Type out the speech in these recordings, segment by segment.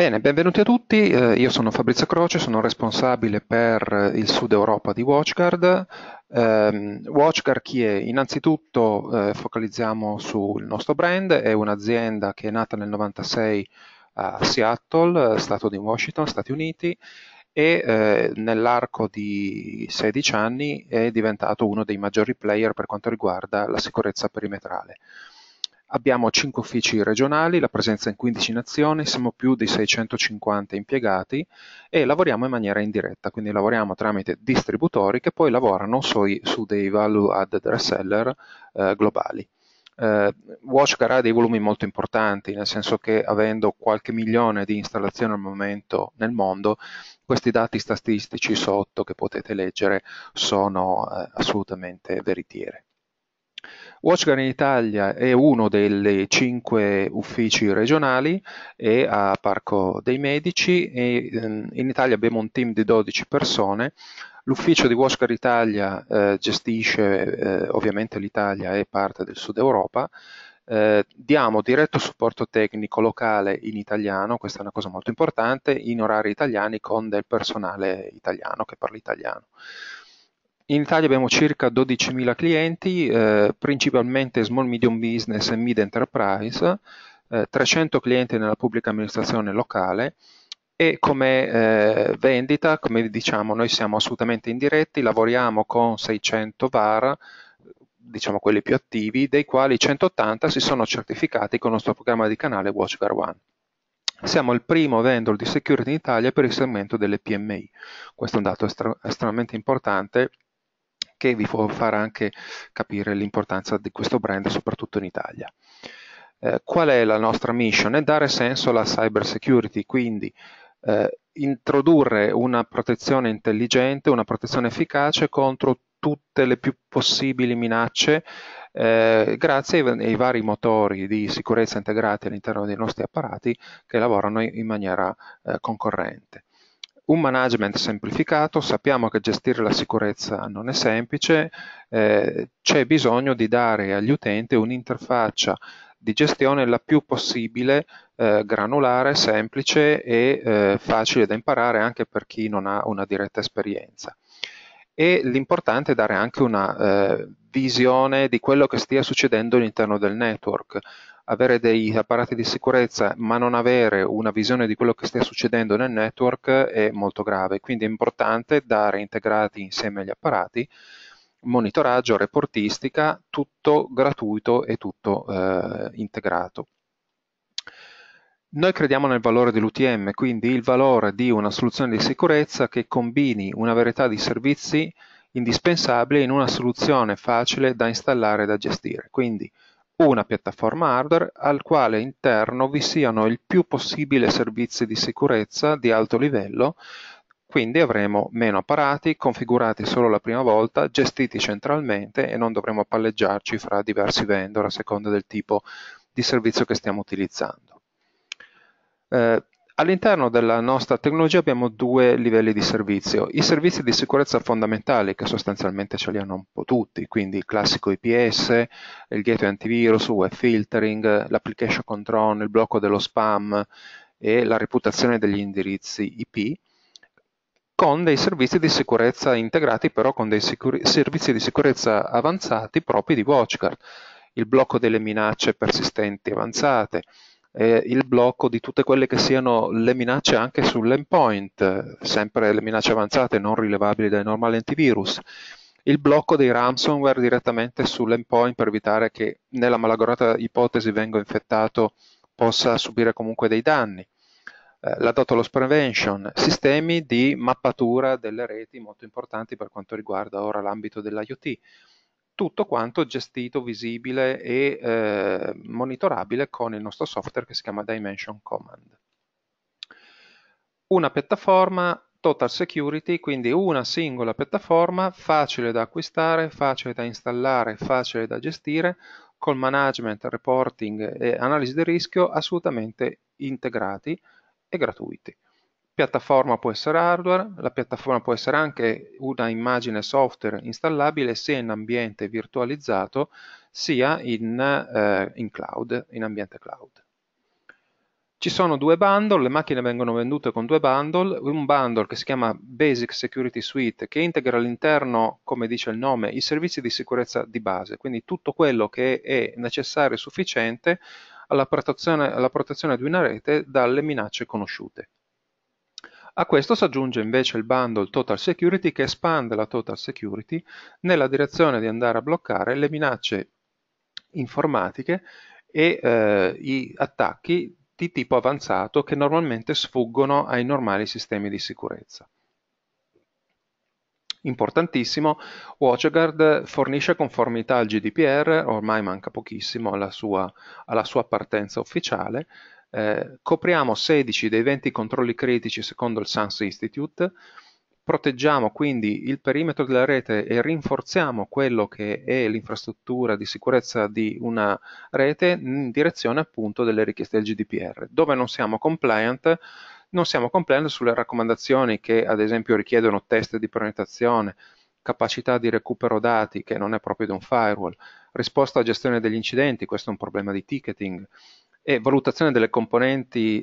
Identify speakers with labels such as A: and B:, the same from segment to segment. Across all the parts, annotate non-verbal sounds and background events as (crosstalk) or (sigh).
A: Bene, benvenuti a tutti, eh, io sono Fabrizio Croce, sono responsabile per eh, il Sud Europa di WatchGuard. Ehm, WatchGuard chi è? Innanzitutto eh, focalizziamo sul nostro brand, è un'azienda che è nata nel 1996 a Seattle, stato di Washington, Stati Uniti, e eh, nell'arco di 16 anni è diventato uno dei maggiori player per quanto riguarda la sicurezza perimetrale. Abbiamo 5 uffici regionali, la presenza in 15 nazioni, siamo più di 650 impiegati e lavoriamo in maniera indiretta, quindi lavoriamo tramite distributori che poi lavorano sui, su dei value added reseller eh, globali. Eh, WatchGuard ha dei volumi molto importanti, nel senso che avendo qualche milione di installazioni al momento nel mondo, questi dati statistici sotto che potete leggere sono eh, assolutamente veritieri. WatchGuard in Italia è uno dei cinque uffici regionali e a Parco dei Medici e ehm, in Italia abbiamo un team di 12 persone. L'ufficio di WatchGuard Italia eh, gestisce eh, ovviamente l'Italia e parte del sud Europa. Eh, diamo diretto supporto tecnico locale in italiano, questa è una cosa molto importante, in orari italiani con del personale italiano che parla italiano. In Italia abbiamo circa 12.000 clienti, eh, principalmente small medium business e mid enterprise, eh, 300 clienti nella pubblica amministrazione locale e come eh, vendita, come diciamo, noi siamo assolutamente indiretti, lavoriamo con 600 VAR, diciamo quelli più attivi, dei quali 180 si sono certificati con il nostro programma di canale WatchGuard One. Siamo il primo vendor di security in Italia per il segmento delle PMI. Questo è un dato estremamente importante che vi può far anche capire l'importanza di questo brand soprattutto in Italia. Eh, qual è la nostra mission? È dare senso alla cyber security, quindi eh, introdurre una protezione intelligente, una protezione efficace contro tutte le più possibili minacce eh, grazie ai, ai, vari motori di sicurezza integrati all'interno dei nostri apparati che lavorano in, in maniera eh, concorrente un management semplificato, sappiamo che gestire la sicurezza non è semplice, eh, c'è bisogno di dare agli utenti un'interfaccia di gestione la più possibile eh, granulare, semplice e eh, facile da imparare anche per chi non ha una diretta esperienza. E l'importante è dare anche una eh, visione di quello che stia succedendo all'interno del network avere dei apparati di sicurezza ma non avere una visione di quello che stia succedendo nel network è molto grave, quindi è importante dare integrati insieme agli apparati monitoraggio, reportistica, tutto gratuito e tutto eh, integrato. Noi crediamo nel valore dell'UTM, quindi il valore di una soluzione di sicurezza che combini una varietà di servizi indispensabili in una soluzione facile da installare e da gestire. Quindi una piattaforma hardware al quale interno vi siano il più possibile servizi di sicurezza di alto livello, quindi avremo meno apparati configurati solo la prima volta, gestiti centralmente e non dovremo palleggiarci fra diversi vendor a seconda del tipo di servizio che stiamo utilizzando. Eh, All'interno della nostra tecnologia abbiamo due livelli di servizio. I servizi di sicurezza fondamentali, che sostanzialmente ce li hanno un po' tutti, quindi il classico IPS, il gateway antivirus, il web filtering, l'application control, il blocco dello spam e la reputazione degli indirizzi IP, con dei servizi di sicurezza integrati però con dei sicur- servizi di sicurezza avanzati propri di WatchGuard, il blocco delle minacce persistenti avanzate, eh, il blocco di tutte quelle che siano le minacce anche sull'endpoint, sempre le minacce avanzate non rilevabili dai normali antivirus, il blocco dei ransomware direttamente sull'endpoint per evitare che nella malagorata ipotesi venga infettato possa subire comunque dei danni eh, la data loss prevention, sistemi di mappatura delle reti molto importanti per quanto riguarda ora l'ambito dell'IoT tutto quanto gestito, visibile e eh, monitorabile con il nostro software che si chiama Dimension Command. Una piattaforma Total Security, quindi una singola piattaforma facile da acquistare, facile da installare, facile da gestire, col management, reporting e analisi di rischio assolutamente integrati e gratuiti piattaforma può essere hardware, la piattaforma può essere anche una immagine software installabile sia in ambiente virtualizzato sia in, eh, in cloud, in ambiente cloud. Ci sono due bundle, le macchine vengono vendute con due bundle, un bundle che si chiama Basic Security Suite che integra all'interno, come dice il nome, i servizi di sicurezza di base, quindi tutto quello che è necessario e sufficiente alla protezione, alla protezione di una rete dalle minacce conosciute. A questo si aggiunge invece il bundle Total Security che espande la Total Security nella direzione di andare a bloccare le minacce informatiche e eh, gli attacchi di tipo avanzato che normalmente sfuggono ai normali sistemi di sicurezza. Importantissimo, WatchGuard fornisce conformità al GDPR, ormai manca pochissimo alla sua, alla sua partenza ufficiale, eh, copriamo 16 dei 20 controlli critici secondo il SANS Institute, proteggiamo quindi il perimetro della rete e rinforziamo quello che è l'infrastruttura di sicurezza di una rete in direzione appunto delle richieste del GDPR. Dove non siamo compliant, non siamo compliant sulle raccomandazioni che ad esempio richiedono test di prenotazione, capacità di recupero dati che non è proprio di un firewall, risposta a gestione degli incidenti, questo è un problema di ticketing, e valutazione delle,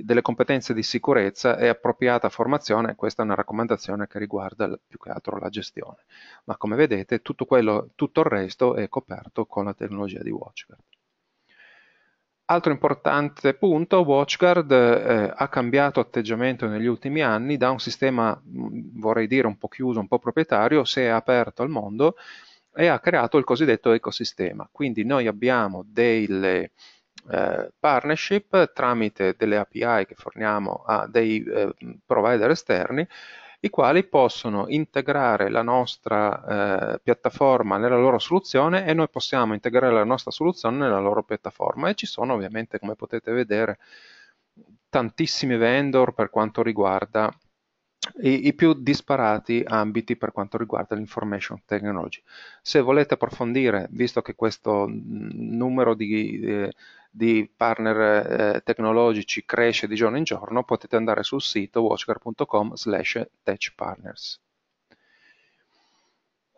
A: delle competenze di sicurezza e appropriata formazione, questa è una raccomandazione che riguarda più che altro la gestione. Ma come vedete tutto, quello, tutto il resto è coperto con la tecnologia di WatchGuard. Altro importante punto, WatchGuard eh, ha cambiato atteggiamento negli ultimi anni da un sistema, mm, vorrei dire, un po' chiuso, un po' proprietario, si è aperto al mondo e ha creato il cosiddetto ecosistema. Quindi noi abbiamo delle, eh, partnership tramite delle API che forniamo a dei eh, provider esterni i quali possono integrare la nostra eh, piattaforma nella loro soluzione e noi possiamo integrare la nostra soluzione nella loro piattaforma e ci sono ovviamente come potete vedere tantissimi vendor per quanto riguarda i, i, più disparati ambiti per quanto riguarda l'information technology. Se volete approfondire, visto che questo mm, numero di eh, di partner eh, tecnologici cresce di giorno in giorno, potete andare sul sito watchguard.com slash techpartners.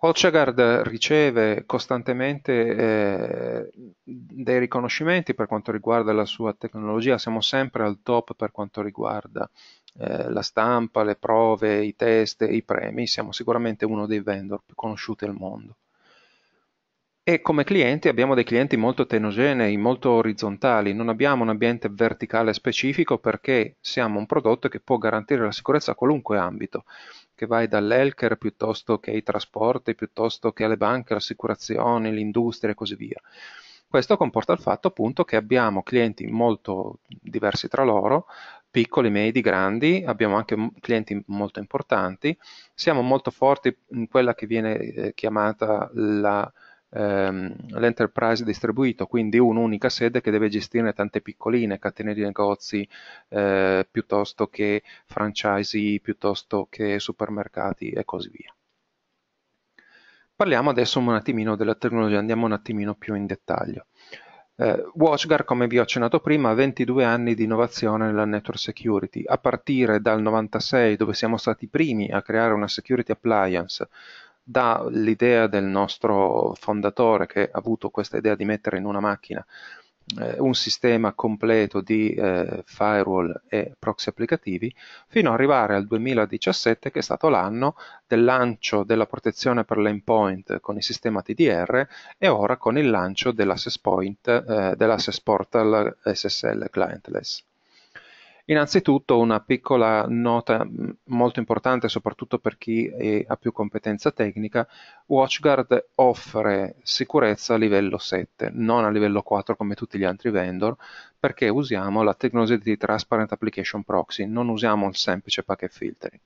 A: WatchGuard riceve costantemente eh, dei riconoscimenti per quanto riguarda la sua tecnologia, siamo sempre al top per quanto riguarda eh, la stampa, le prove, i test, i premi, siamo sicuramente uno dei vendor più conosciuti al mondo. E come clienti abbiamo dei clienti molto teneogenei, molto orizzontali, non abbiamo un ambiente verticale specifico perché siamo un prodotto che può garantire la sicurezza a qualunque ambito, che vai dall'healthcare piuttosto che ai trasporti, piuttosto che alle banche, alle assicurazioni, l'industria e così via. Questo comporta il fatto appunto che abbiamo clienti molto diversi tra loro, piccoli, medi, grandi, abbiamo anche clienti molto importanti, siamo molto forti in quella che viene eh, chiamata la ehm, l'enterprise distribuito, quindi un'unica sede che deve gestire tante piccoline catene di negozi eh, piuttosto che franchisee, piuttosto che supermercati e così via. Parliamo adesso un attimino della tecnologia, andiamo un attimino più in dettaglio. Eh, WatchGuard, come vi ho accennato prima, ha 22 anni di innovazione nella network security, a partire dal 96 dove siamo stati i primi a creare una security appliance dall'idea del nostro fondatore che ha avuto questa idea di mettere in una macchina eh, un sistema completo di eh, firewall e proxy applicativi fino ad arrivare al 2017 che è stato l'anno del lancio della protezione per l'endpoint con il sistema TDR e ora con il lancio dell'access point eh, dell'access portal SSL clientless. Innanzitutto una piccola nota mm, molto importante soprattutto per chi è, ha più competenza tecnica, WatchGuard offre sicurezza a livello 7, non a livello 4 come tutti gli altri vendor, perché usiamo la tecnologia di Transparent Application Proxy, non usiamo il semplice packet filtering.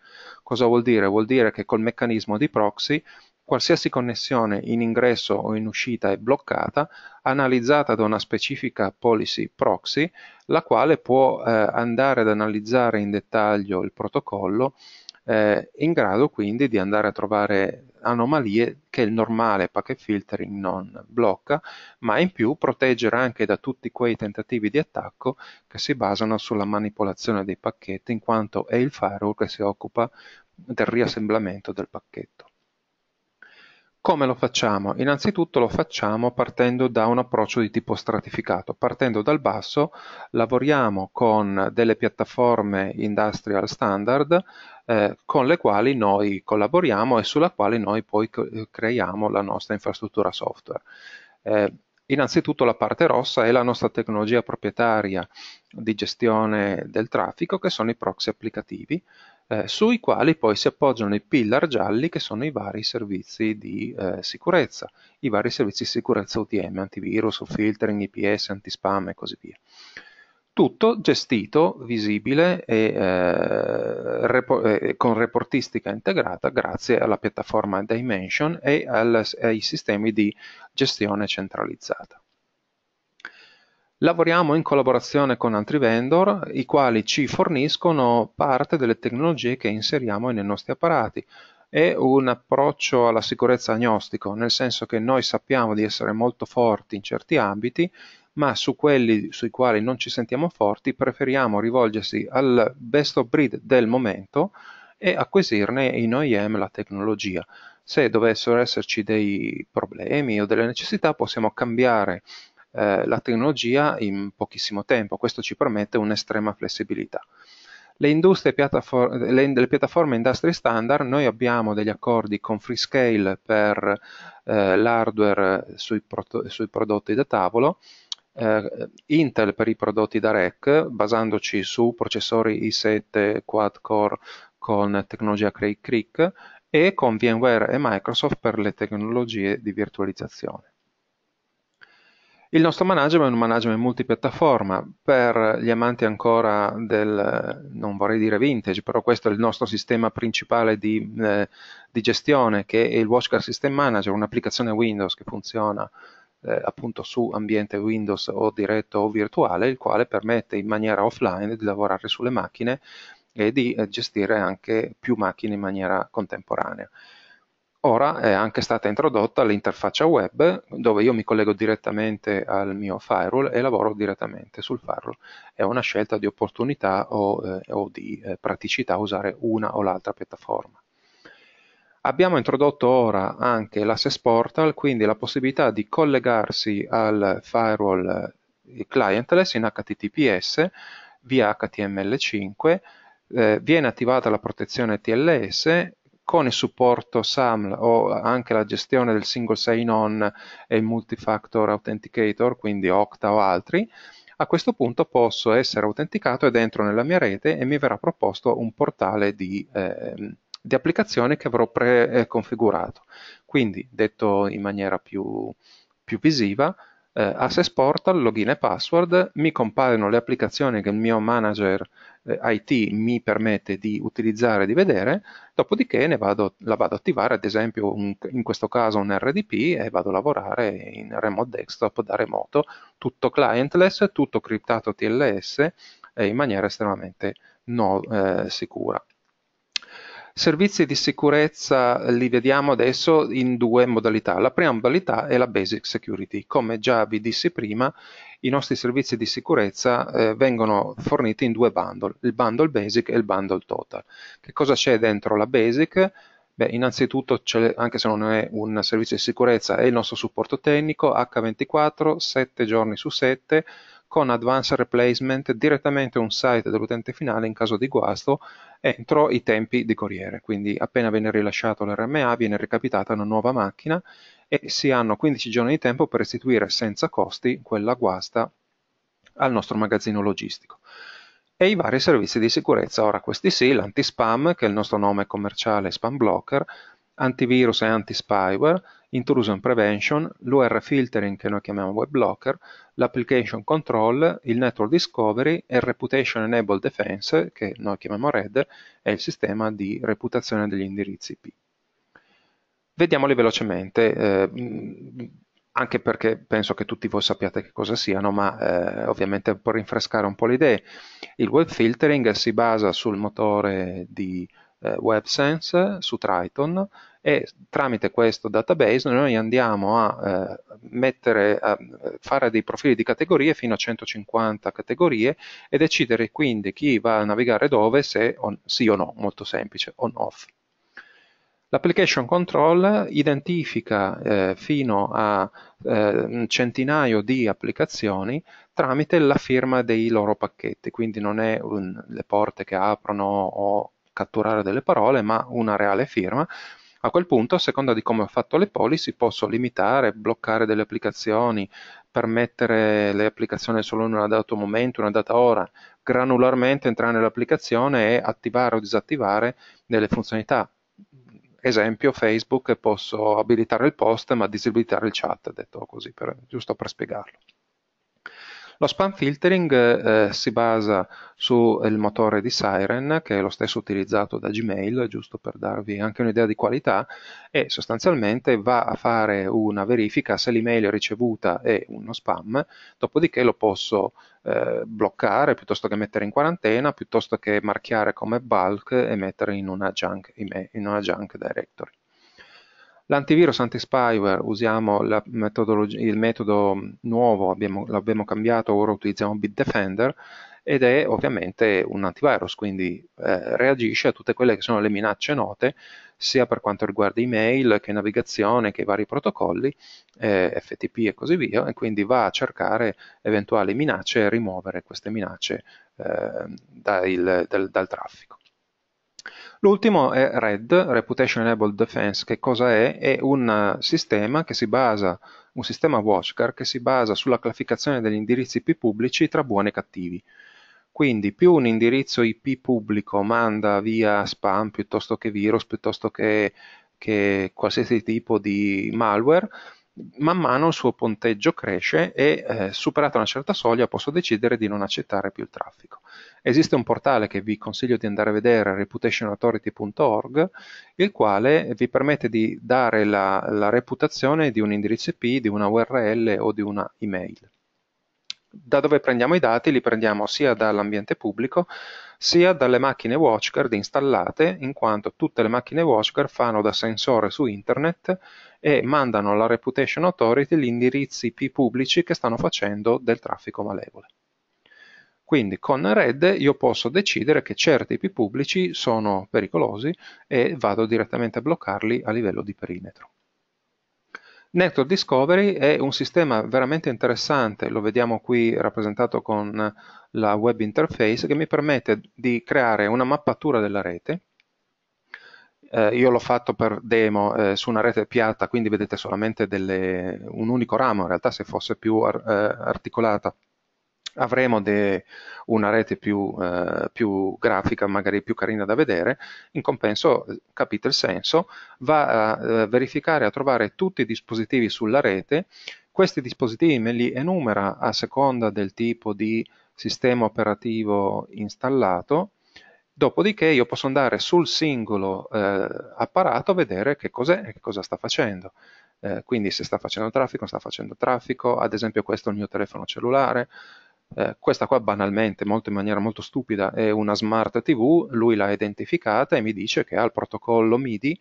A: Cosa vuol dire? Vuol dire che col meccanismo di proxy Qualsiasi connessione in ingresso o in uscita è bloccata, analizzata da una specifica policy proxy, la quale può eh, andare ad analizzare in dettaglio il protocollo, eh, in grado quindi di andare a trovare anomalie che il normale packet filtering non blocca, ma in più proteggere anche da tutti quei tentativi di attacco che si basano sulla manipolazione dei pacchetti, in quanto è il firewall che si occupa del riassemblamento del pacchetto. Come lo facciamo? Innanzitutto lo facciamo partendo da un approccio di tipo stratificato, partendo dal basso lavoriamo con delle piattaforme industrial standard eh, con le quali noi collaboriamo e sulla quale noi poi creiamo la nostra infrastruttura software. Eh, Innanzitutto la parte rossa è la nostra tecnologia proprietaria di gestione del traffico che sono i proxy applicativi eh, sui quali poi si appoggiano i pillar gialli che sono i vari servizi di eh, sicurezza, i vari servizi di sicurezza UTM, antivirus, filtering, IPS, antispam e così via. Tutto gestito, visibile e eh, rep- eh, con reportistica integrata grazie alla piattaforma Dimension e al, ai sistemi di gestione centralizzata. Lavoriamo in collaborazione con altri vendor, i quali ci forniscono parte delle tecnologie che inseriamo nei nostri apparati, è un approccio alla sicurezza agnostico, nel senso che noi sappiamo di essere molto forti in certi ambiti, ma su quelli sui quali non ci sentiamo forti preferiamo rivolgersi al best of breed del momento e acquisirne in OEM la tecnologia. Se dovessero esserci dei problemi o delle necessità possiamo cambiare eh, la tecnologia in pochissimo tempo, questo ci permette un'estrema flessibilità. Le, industrie piattafor- le, le, piattaforme industry standard, noi abbiamo degli accordi con Freescale per eh, l'hardware sui, pro- sui prodotti da tavolo, eh, Intel per i prodotti da REC, basandoci su processori i7 quad-core con tecnologia Cray Creek e con VMware e Microsoft per le tecnologie di virtualizzazione. Il nostro management è un management multipiattaforma, per gli amanti ancora del, non vorrei dire vintage, però questo è il nostro sistema principale di, eh, di gestione che è il WatchGuard System Manager, un'applicazione Windows che funziona eh, appunto su ambiente Windows o diretto o virtuale, il quale permette in maniera offline di lavorare sulle macchine e di eh, gestire anche più macchine in maniera contemporanea. Ora è anche stata introdotta l'interfaccia web dove io mi collego direttamente al mio firewall e lavoro direttamente sul firewall. È una scelta di opportunità o, eh, o di eh, praticità usare una o l'altra piattaforma. Abbiamo introdotto ora anche l'access portal, quindi la possibilità di collegarsi al firewall eh, clientless in HTTPS via HTML5, eh, viene attivata la protezione TLS con il supporto SAML o anche la gestione del single sign-on e multi-factor authenticator, quindi Okta o altri, a questo punto posso essere autenticato ed entro nella mia rete e mi verrà proposto un portale di, eh, di applicazione che avrò preconfigurato. Quindi, detto in maniera più, più visiva, eh, Access Portal, login e password, mi compaiono le applicazioni che il mio manager eh, IT mi permette di utilizzare e di vedere, dopodiché vado, la vado ad attivare, ad esempio un, in questo caso un RDP e vado a lavorare in remote desktop da remoto, tutto clientless, tutto criptato TLS eh, in maniera estremamente no, eh, sicura. Servizi di sicurezza li vediamo adesso in due modalità. La prima modalità è la basic security. Come già vi dissi prima, i nostri servizi di sicurezza eh, vengono forniti in due bundle, il bundle basic e il bundle total. Che cosa c'è dentro la basic? Beh, innanzitutto, anche se non è un servizio di sicurezza, è il nostro supporto tecnico H24, 7 giorni su 7, con Advanced Replacement direttamente un site dell'utente finale in caso di guasto entro i tempi di corriere. Quindi appena viene rilasciato l'RMA viene recapitata una nuova macchina e si hanno 15 giorni di tempo per restituire senza costi quella guasta al nostro magazzino logistico e i vari servizi di sicurezza. Ora, questi sì, l'anti-spam, che è il nostro nome commerciale, spam blocker, antivirus e anti-spyware, intrusion prevention, l'UR filtering che noi chiamiamo web blocker, l'application control, il network discovery e il reputation enabled defense che noi chiamiamo RED e il sistema di reputazione degli indirizzi IP. Vediamoli velocemente, eh, anche perché penso che tutti voi sappiate che cosa siano, ma eh, ovviamente per rinfrescare un po' le idee. Il web filtering si basa sul motore di eh, WebSense su Triton e tramite questo database noi andiamo a, eh, mettere, a fare dei profili di categorie fino a 150 categorie e decidere quindi chi va a navigare dove, se on, sì o no, molto semplice, on off. L'application control identifica eh, fino a eh, un centinaio di applicazioni tramite la firma dei loro pacchetti, quindi non è un, le porte che aprono o catturare delle parole, ma una reale firma a quel punto, a seconda di come ho fatto le policy, posso limitare, bloccare delle applicazioni, permettere le applicazioni solo in un dato momento, una data ora, granularmente entrare nell'applicazione e attivare o disattivare delle funzionalità. Esempio, Facebook, posso abilitare il post ma disabilitare il chat, detto così, per, giusto per spiegarlo. Lo spam filtering eh, si basa sul motore di Siren, che è lo stesso utilizzato da Gmail, giusto per darvi anche un'idea di qualità, e sostanzialmente va a fare una verifica se l'email ricevuta è uno spam, dopodiché lo posso eh, bloccare piuttosto che mettere in quarantena, piuttosto che marchiare come bulk e mettere in una junk, in una junk directory. L'antivirus anti-spyware, usiamo il metodo nuovo, abbiamo, l'abbiamo cambiato, ora utilizziamo Bitdefender ed è ovviamente un antivirus, quindi eh, reagisce a tutte quelle che sono le minacce note, sia per quanto riguarda email che navigazione che i vari protocolli, eh, FTP e così via, e quindi va a cercare eventuali minacce e rimuovere queste minacce eh, dal, dal, dal traffico. L'ultimo è RED, Reputation Enabled Defense, che cosa è? È un eh, sistema che si basa, un sistema watchcar che si basa sulla classificazione degli indirizzi IP pubblici tra buoni e cattivi. Quindi più un indirizzo IP pubblico manda via spam piuttosto che virus, piuttosto che, che qualsiasi tipo di malware, man mano il suo ponteggio cresce e eh, superata una certa soglia posso decidere di non accettare più il traffico. Esiste un portale che vi consiglio di andare a vedere, reputationauthority.org, il quale vi permette di dare la, la reputazione di un indirizzo IP, di una URL o di una email. Da dove prendiamo i dati? Li prendiamo sia dall'ambiente pubblico sia dalle macchine WatchGuard installate in quanto tutte le macchine WatchGuard fanno da sensore su internet e mandano alla Reputation Authority gli indirizzi IP pubblici che stanno facendo del traffico malevole. Quindi con Red io posso decidere che certi IP pubblici sono pericolosi e vado direttamente a bloccarli a livello di perimetro. Network Discovery è un sistema veramente interessante, lo vediamo qui rappresentato con la web interface, che mi permette di creare una mappatura della rete. Eh, io l'ho fatto per demo eh, su una rete piatta, quindi vedete solamente delle, un unico ramo, in realtà se fosse più ar eh, articolata avremo de, una rete più, eh, più, grafica, magari più carina da vedere, in compenso capite il senso, va a eh, verificare, a trovare tutti i dispositivi sulla rete, questi dispositivi me li enumera a seconda del tipo di sistema operativo installato, dopodiché io posso andare sul singolo eh, apparato a vedere che cos'è e che cosa sta facendo. Eh, quindi se sta facendo traffico, sta facendo traffico, ad esempio questo è il mio telefono cellulare, eh, questa qua banalmente, molto in maniera molto stupida, è una smart TV, lui l'ha identificata e mi dice che ha il protocollo MIDI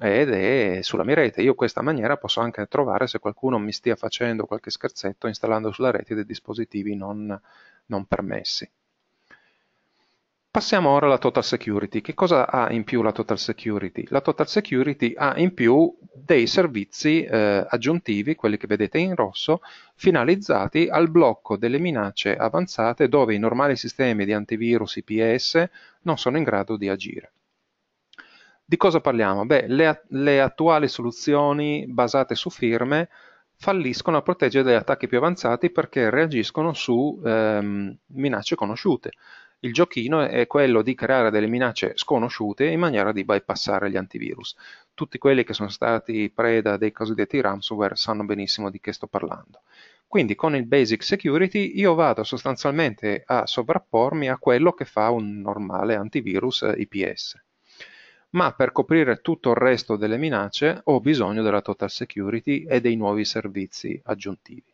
A: ed è sulla mia rete. Io in questa maniera posso anche trovare se qualcuno mi stia facendo qualche scherzetto installando sulla rete dei dispositivi non, non permessi. Passiamo ora alla Total Security. Che cosa ha in più la Total Security? La Total Security ha in più dei servizi eh, aggiuntivi, quelli che vedete in rosso, finalizzati al blocco delle minacce avanzate dove i normali sistemi di antivirus IPS non sono in grado di agire. Di cosa parliamo? Beh, le, le attuali soluzioni basate su firme falliscono a proteggere dagli attacchi più avanzati perché reagiscono su ehm, minacce conosciute il giochino è quello di creare delle minacce sconosciute in maniera di bypassare gli antivirus. Tutti quelli che sono stati preda dei cosiddetti ransomware sanno benissimo di che sto parlando. Quindi con il Basic Security io vado sostanzialmente a sovrappormi a quello che fa un normale antivirus IPS. Ma per coprire tutto il resto delle minacce ho bisogno della Total Security e dei nuovi servizi aggiuntivi.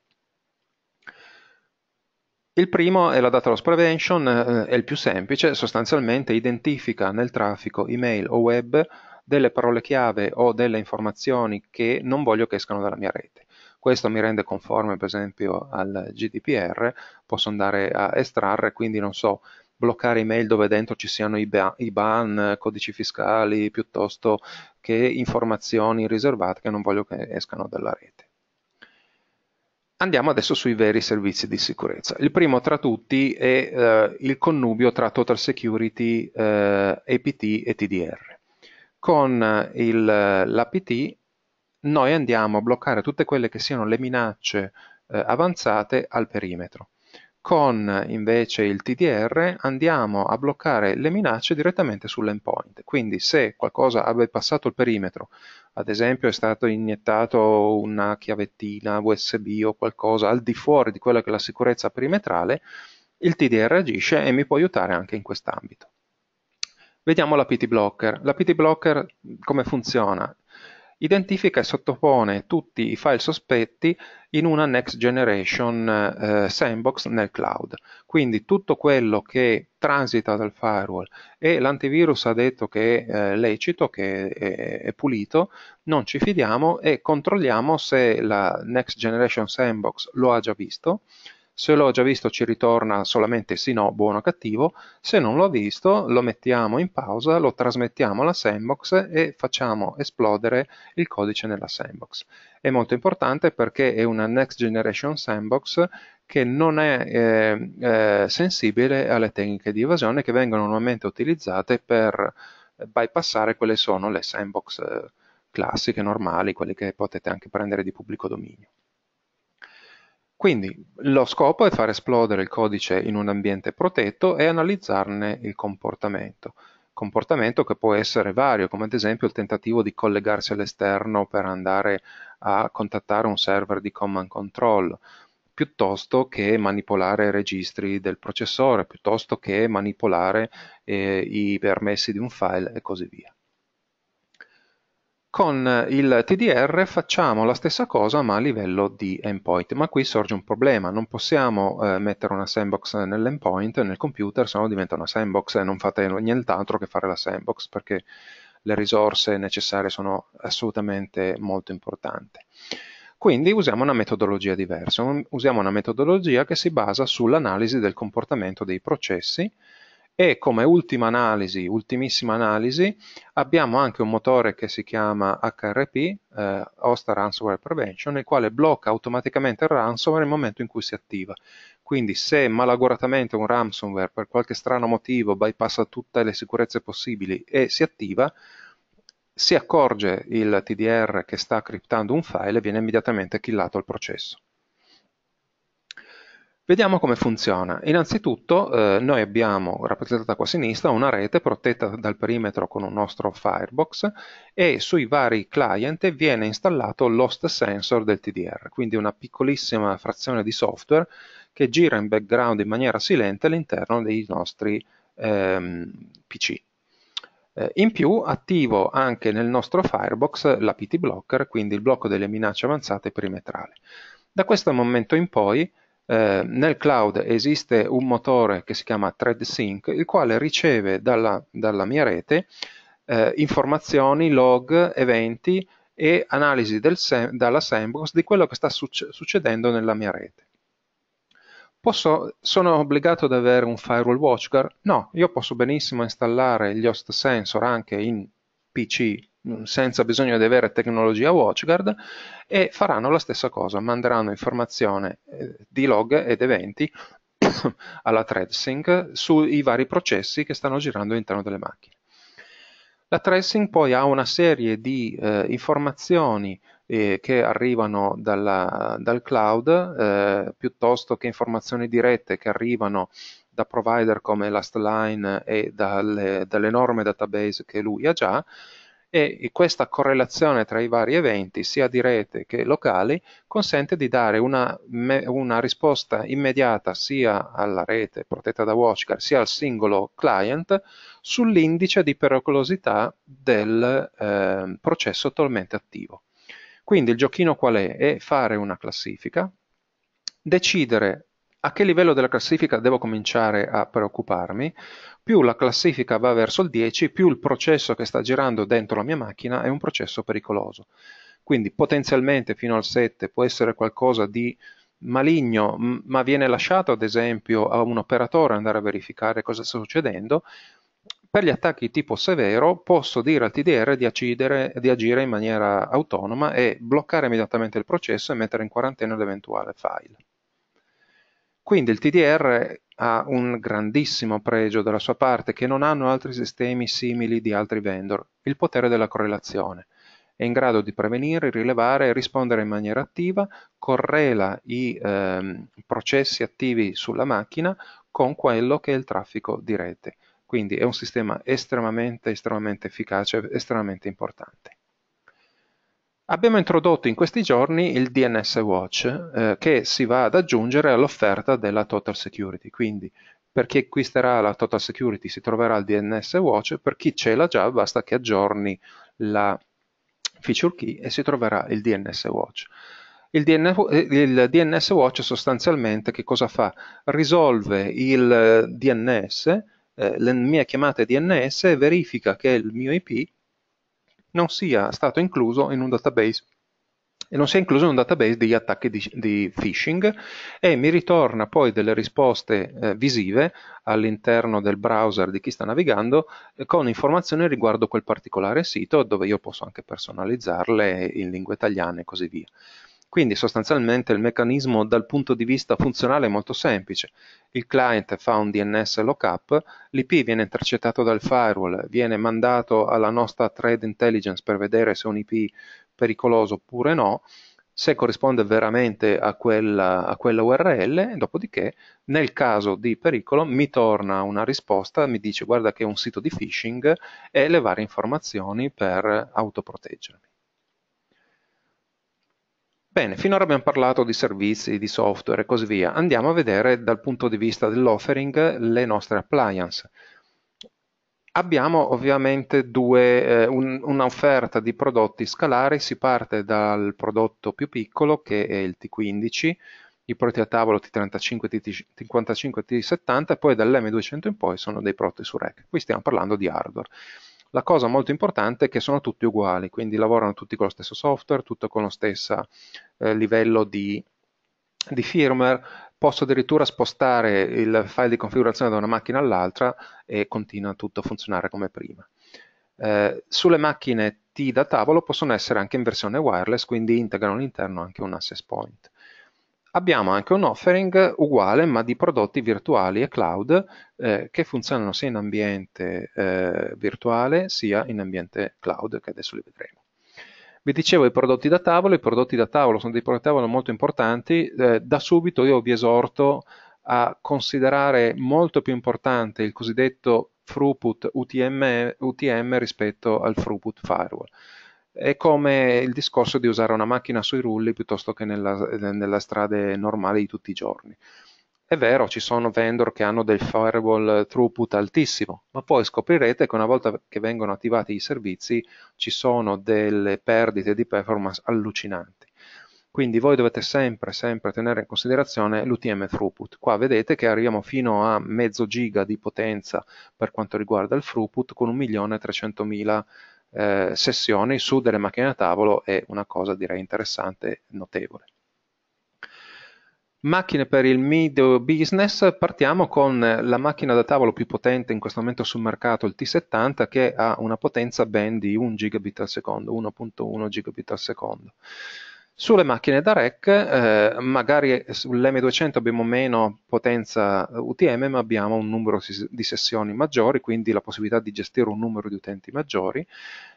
A: Il primo è la data loss prevention, eh, è il più semplice, sostanzialmente identifica nel traffico email o web delle parole chiave o delle informazioni che non voglio che escano dalla mia rete. Questo mi rende conforme per esempio al GDPR, posso andare a estrarre, quindi non so, bloccare email dove dentro ci siano i, ban, codici fiscali, piuttosto che informazioni riservate che non voglio che escano dalla rete. Andiamo adesso sui veri servizi di sicurezza. Il primo tra tutti è eh, il connubio tra Total Security, eh, APT e TDR. Con eh, il, eh, l'APT noi andiamo a bloccare tutte quelle che siano le minacce eh, avanzate al perimetro. Con invece il TDR andiamo a bloccare le minacce direttamente sull'endpoint. Quindi se qualcosa abbia passato il perimetro, ad esempio è stato iniettato una chiavettina USB o qualcosa al di fuori di quella che è la sicurezza perimetrale, il TDR agisce e mi può aiutare anche in quest'ambito. Vediamo la PT Blocker. La PT Blocker come funziona? identifica e sottopone tutti i file sospetti in una next generation eh, sandbox nel cloud. Quindi tutto quello che transita dal firewall e l'antivirus ha detto che è eh, lecito, che è, è pulito, non ci fidiamo e controlliamo se la next generation sandbox lo ha già visto se l'ho già visto ci ritorna solamente sì no buono o cattivo se non l'ho visto lo mettiamo in pausa lo trasmettiamo alla sandbox e facciamo esplodere il codice nella sandbox è molto importante perché è una next generation sandbox che non è eh, eh, sensibile alle tecniche di evasione che vengono normalmente utilizzate per bypassare quelle sono le sandbox eh, classiche normali quelle che potete anche prendere di pubblico dominio quindi lo scopo è far esplodere il codice in un ambiente protetto e analizzarne il comportamento, comportamento che può essere vario, come ad esempio il tentativo di collegarsi all'esterno per andare a contattare un server di command control, piuttosto che manipolare i registri del processore, piuttosto che manipolare eh, i permessi di un file e così via. Con il TDR facciamo la stessa cosa ma a livello di endpoint, ma qui sorge un problema, non possiamo eh, mettere una sandbox nell'endpoint, nel computer, se no diventa una sandbox e non fate nient'altro che fare la sandbox perché le risorse necessarie sono assolutamente molto importanti. Quindi usiamo una metodologia diversa, usiamo una metodologia che si basa sull'analisi del comportamento dei processi e come ultima analisi, ultimissima analisi, abbiamo anche un motore che si chiama HRP, eh, Host Ransomware Prevention, il quale blocca automaticamente il ransomware nel momento in cui si attiva. Quindi se malaguratamente un ransomware per qualche strano motivo bypassa tutte le sicurezze possibili e si attiva, si accorge il TDR che sta criptando un file e viene immediatamente killato il processo. Vediamo come funziona. Innanzitutto eh, noi abbiamo rappresentata qua a sinistra una rete protetta dal perimetro con un nostro Firebox e sui vari client viene installato l'host sensor del TDR, quindi una piccolissima frazione di software che gira in background in maniera silente all'interno dei nostri ehm, PC. Eh, in più attivo anche nel nostro Firebox l'APT blocker, quindi il blocco delle minacce avanzate perimetrali. Da questo momento in poi eh, nel cloud esiste un motore che si chiama ThreadSync, il quale riceve dalla, dalla mia rete eh, informazioni, log, eventi e analisi sem- dalla sandbox di quello che sta succe- succedendo nella mia rete. Posso, sono obbligato ad avere un firewall watchguard? No, io posso benissimo installare gli host sensor anche in PC Mm, senza bisogno di avere tecnologia WatchGuard e faranno la stessa cosa, manderanno informazione eh, di log ed eventi (coughs) alla ThreadSync sui vari processi che stanno girando all'interno delle macchine. La tracing poi ha una serie di eh, informazioni eh, che arrivano dalla, dal cloud eh, piuttosto che informazioni dirette che arrivano da provider come Lastline e dalle, norme database che lui ha già e questa correlazione tra i vari eventi, sia di rete che locali, consente di dare una, una risposta immediata sia alla rete protetta da WatchGuard sia al singolo client sull'indice di pericolosità del eh, processo attualmente attivo. Quindi il giochino qual è? È fare una classifica, decidere a che livello della classifica devo cominciare a preoccuparmi, più la classifica va verso il 10, più il processo che sta girando dentro la mia macchina è un processo pericoloso. Quindi potenzialmente fino al 7 può essere qualcosa di maligno, ma viene lasciato ad esempio a un operatore andare a verificare cosa sta succedendo. Per gli attacchi tipo severo posso dire al TDR di, accidere, di agire in maniera autonoma e bloccare immediatamente il processo e mettere in quarantena l'eventuale file. Quindi il TDR ha un grandissimo pregio dalla sua parte che non hanno altri sistemi simili di altri vendor, il potere della correlazione. È in grado di prevenire, rilevare e rispondere in maniera attiva, correla i eh, processi attivi sulla macchina con quello che è il traffico di rete. Quindi è un sistema estremamente, estremamente efficace, estremamente importante. Abbiamo introdotto in questi giorni il DNS Watch eh, che si va ad aggiungere all'offerta della Total Security, quindi per chi acquisterà la Total Security si troverà il DNS Watch, per chi ce l'ha già basta che aggiorni la feature key e si troverà il DNS Watch. Il DNS, eh, il, DNS Watch sostanzialmente che cosa fa? Risolve il DNS, eh, le mie chiamate DNS, e verifica che il mio IP non sia stato incluso in un database e non sia incluso in un database di attacchi di, di phishing e mi ritorna poi delle risposte eh, visive all'interno del browser di chi sta navigando eh, con informazioni riguardo quel particolare sito dove io posso anche personalizzarle in lingua italiana e così via. Quindi sostanzialmente il meccanismo dal punto di vista funzionale è molto semplice. Il client fa un DNS lookup, l'IP viene intercettato dal firewall, viene mandato alla nostra trade intelligence per vedere se è un IP pericoloso oppure no, se corrisponde veramente a quella, a quella URL, dopodiché nel caso di pericolo mi torna una risposta, mi dice guarda che è un sito di phishing e le varie informazioni per autoproteggermi. Bene, finora abbiamo parlato di servizi, di software e così via. Andiamo a vedere dal punto di vista dell'offering le nostre appliance. Abbiamo ovviamente eh, un'offerta di prodotti scalari, si parte dal prodotto più piccolo che è il T15, i prodotti a tavolo T35, T55, T70 e poi dall'M200 in poi sono dei prodotti su rack. Qui stiamo parlando di hardware. La cosa molto importante è che sono tutti uguali, quindi lavorano tutti con lo stesso software, tutto con lo stesso eh, livello di, di firmware, posso addirittura spostare il file di configurazione da una macchina all'altra e continua tutto a funzionare come prima. Eh, sulle macchine T da tavolo possono essere anche in versione wireless, quindi integrano all'interno anche un access point. Abbiamo anche un offering uguale ma di prodotti virtuali e cloud eh, che funzionano sia in ambiente eh, virtuale sia in ambiente cloud che adesso li vedremo. Vi dicevo i prodotti da tavolo, i prodotti da tavolo sono dei prodotti da tavolo molto importanti, eh, da subito io vi esorto a considerare molto più importante il cosiddetto throughput UTM, UTM rispetto al throughput firewall è come il discorso di usare una macchina sui rulli piuttosto che nella, nella strade normale di tutti i giorni. È vero, ci sono vendor che hanno del firewall throughput altissimo, ma poi scoprirete che una volta che vengono attivati i servizi ci sono delle perdite di performance allucinanti. Quindi voi dovete sempre, sempre tenere in considerazione l'UTM throughput. Qua vedete che arriviamo fino a mezzo giga di potenza per quanto riguarda il throughput con 1.300.000 eh, sessioni su delle macchine da tavolo è una cosa direi interessante e notevole. Macchine per il medio business, partiamo con la macchina da tavolo più potente in questo momento sul mercato, il T70, che ha una potenza ben di 1 gigabit al secondo, 1.1 gigabit al secondo. Sulle macchine da REC, eh, magari sull'M200 abbiamo meno potenza UTM, ma abbiamo un numero di sessioni maggiori, quindi la possibilità di gestire un numero di utenti maggiori.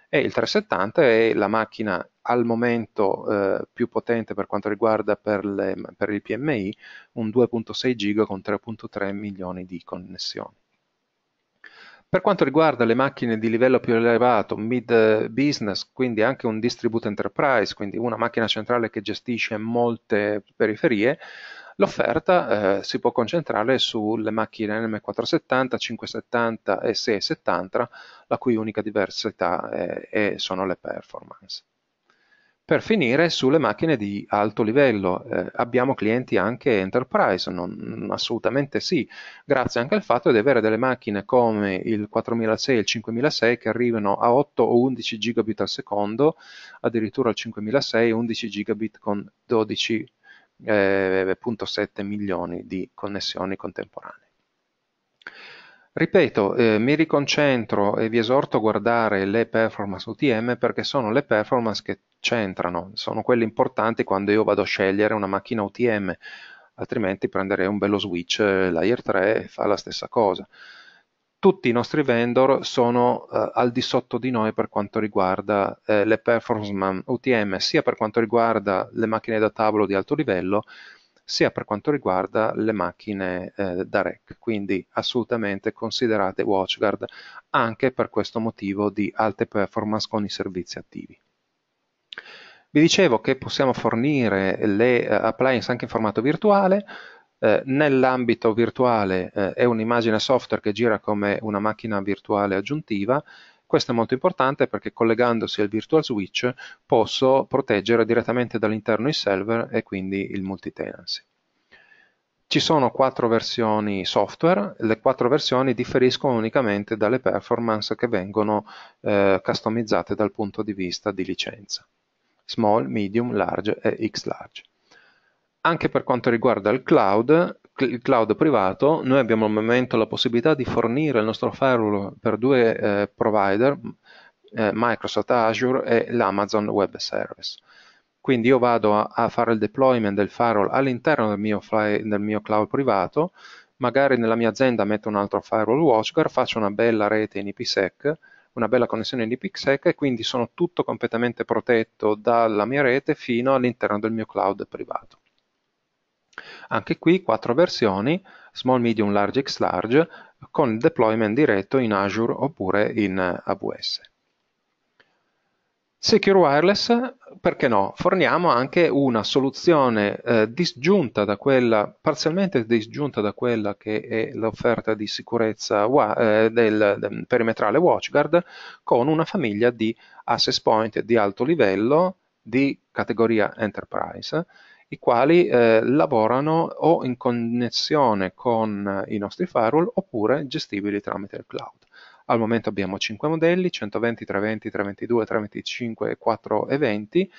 A: E il 370 è la macchina al momento eh, più potente per quanto riguarda per, le, per il PMI, un 2.6 giga con 3.3 milioni di connessioni. Per quanto riguarda le macchine di livello più elevato, mid eh, business, quindi anche un distribute enterprise, quindi una macchina centrale che gestisce molte periferie, l'offerta eh, si può concentrare sulle macchine NM470, 570 e 670, la cui unica diversità è, eh, è sono le performance per finire sulle macchine di alto livello. Eh, abbiamo clienti anche enterprise, non, assolutamente sì, grazie anche al fatto di avere delle macchine come il 4006 e il 5006 che arrivano a 8 o 11 gigabit al secondo, addirittura il 5006 11 gigabit con 12.7 eh, milioni di connessioni contemporanee. Ripeto, eh, mi riconcentro e vi esorto a guardare le performance UTM perché sono le performance che c'entrano, sono quelle importanti quando io vado a scegliere una macchina OTM, altrimenti prenderei un bello switch eh, layer 3 e fa la stessa cosa. Tutti i nostri vendor sono eh, al di sotto di noi per quanto riguarda eh, le performance OTM, sia per quanto riguarda le macchine da tavolo di alto livello, sia per quanto riguarda le macchine eh, da REC. Quindi assolutamente considerate WatchGuard anche per questo motivo di alte performance con i servizi attivi. Vi dicevo che possiamo fornire le eh, appliance anche in formato virtuale, eh, nell'ambito virtuale eh, è un'immagine software che gira come una macchina virtuale aggiuntiva. Questo è molto importante perché collegandosi al virtual switch posso proteggere direttamente dall'interno i server e quindi il multi-tenancy. Ci sono quattro versioni software, le quattro versioni differiscono unicamente dalle performance che vengono eh, customizzate dal punto di vista di licenza small, medium, large e x-large. Anche per quanto riguarda il cloud, il cloud privato, noi abbiamo al momento la possibilità di fornire il nostro firewall per due eh, provider, eh, Microsoft Azure e l'Amazon Web Service. Quindi io vado a, a fare il deployment del firewall all'interno del mio, fly, del mio cloud privato, magari nella mia azienda metto un altro firewall watchguard, faccio una bella rete in IPsec, una bella connessione di PICSEC e quindi sono tutto completamente protetto dalla mia rete fino all'interno del mio cloud privato. Anche qui quattro versioni, small, medium, large, x large, con deployment diretto in Azure oppure in AWS. Secure Wireless, perché no, forniamo anche una soluzione eh, disgiunta da quella, parzialmente disgiunta da quella che è l'offerta di sicurezza eh, del, del perimetrale WatchGuard, con una famiglia di access point di alto livello di categoria Enterprise, i quali eh, lavorano o in connessione con i nostri firewall oppure gestibili tramite il cloud. Al momento abbiamo 5 modelli, 120, 320, 322, 325 e 420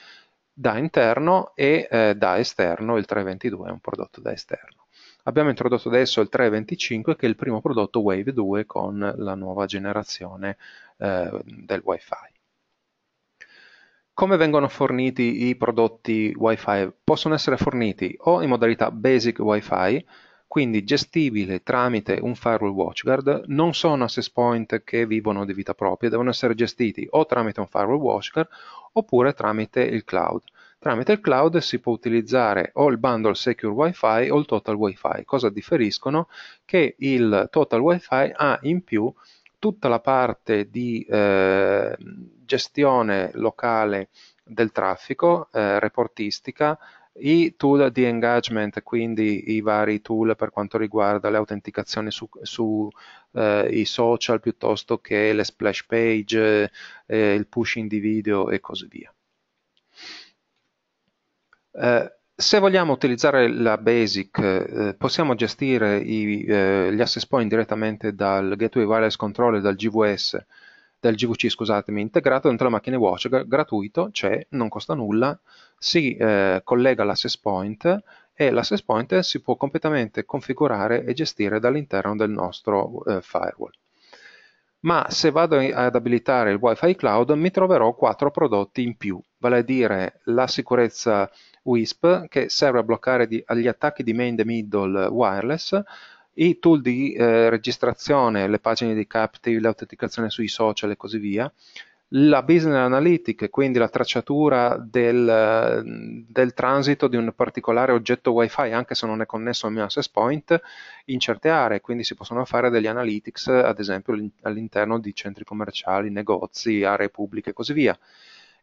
A: da interno e eh, da esterno, il 322 è un prodotto da esterno. Abbiamo introdotto adesso il 325 che è il primo prodotto Wave 2 con la nuova generazione eh, del Wi-Fi. Come vengono forniti i prodotti Wi-Fi? Possono essere forniti o in modalità Basic Wi-Fi, quindi gestibili tramite un firewall watchguard, non sono access point che vivono di vita propria, devono essere gestiti o tramite un firewall watchguard oppure tramite il cloud. Tramite il cloud si può utilizzare o il bundle Secure wifi o il Total wifi. Cosa differiscono? Che il Total wifi ha in più tutta la parte di eh, gestione locale del traffico, eh, reportistica, i tool di engagement, quindi i vari tool per quanto riguarda le autenticazioni su, su eh, i social piuttosto che le splash page, eh, il pushing di video e così via. Eh, se vogliamo utilizzare la Basic, eh, possiamo gestire i, eh, gli access point direttamente dal Gateway Wireless Controller, dal GVS, del GVC scusatemi, integrato dentro la macchina watch, gr- gratuito, c'è, non costa nulla, si eh, collega all'access point e l'access point si può completamente configurare e gestire dall'interno del nostro eh, firewall. Ma se vado ad abilitare il Wi-Fi Cloud mi troverò quattro prodotti in più, vale a dire la sicurezza WISP che serve a bloccare di, gli attacchi di main the middle wireless, i tool di eh, registrazione, le pagine di captive, l'autenticazione sui social e così via, la business analytic, quindi la tracciatura del, del, transito di un particolare oggetto wifi, anche se non è connesso al mio access point, in certe aree, quindi si possono fare degli analytics, ad esempio all'interno di centri commerciali, negozi, aree pubbliche e così via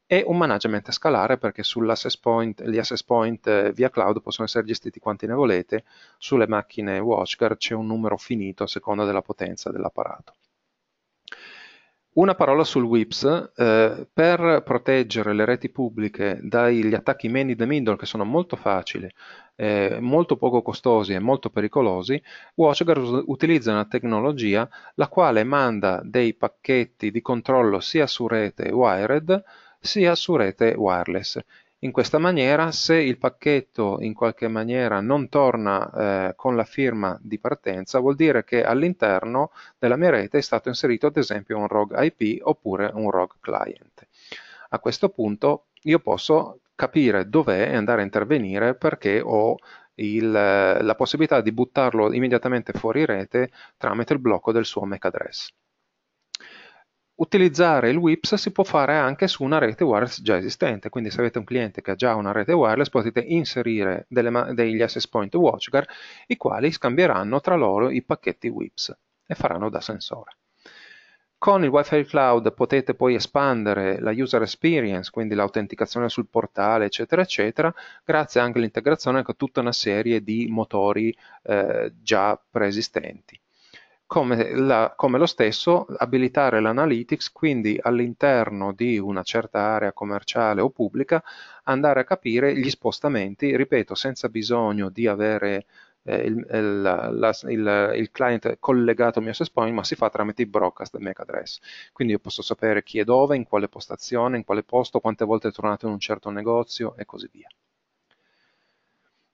A: e un management scalare perché sull'access point, gli access point eh, via cloud possono essere gestiti quanti ne volete, sulle macchine WatchGuard c'è un numero finito a seconda della potenza dell'apparato. Una parola sul WIPS, eh, per proteggere le reti pubbliche dagli attacchi man in the middle che sono molto facili, eh, molto poco costosi e molto pericolosi, WatchGuard utilizza una tecnologia la quale manda dei pacchetti di controllo sia su rete wired sia su rete wireless. In questa maniera se il pacchetto in qualche maniera non torna eh, con la firma di partenza vuol dire che all'interno della mia rete è stato inserito ad esempio un ROG IP oppure un ROG client. A questo punto io posso capire dov'è e andare a intervenire perché ho il, la possibilità di buttarlo immediatamente fuori rete tramite il blocco del suo MAC address. Utilizzare il WIPS si può fare anche su una rete wireless già esistente, quindi se avete un cliente che ha già una rete wireless potete inserire delle, degli access point WatchGuard i quali scambieranno tra loro i pacchetti WIPS e faranno da sensore. Con il Wi-Fi Cloud potete poi espandere la user experience, quindi l'autenticazione sul portale, eccetera, eccetera, grazie anche all'integrazione con tutta una serie di motori eh, già preesistenti come, la, come lo stesso abilitare l'analytics, quindi all'interno di una certa area commerciale o pubblica andare a capire gli spostamenti, ripeto, senza bisogno di avere eh, il, il, eh, la, il, il, client collegato al mio access ma si fa tramite i broadcast MAC address. Quindi io posso sapere chi è dove, in quale postazione, in quale posto, quante volte è tornato in un certo negozio e così via.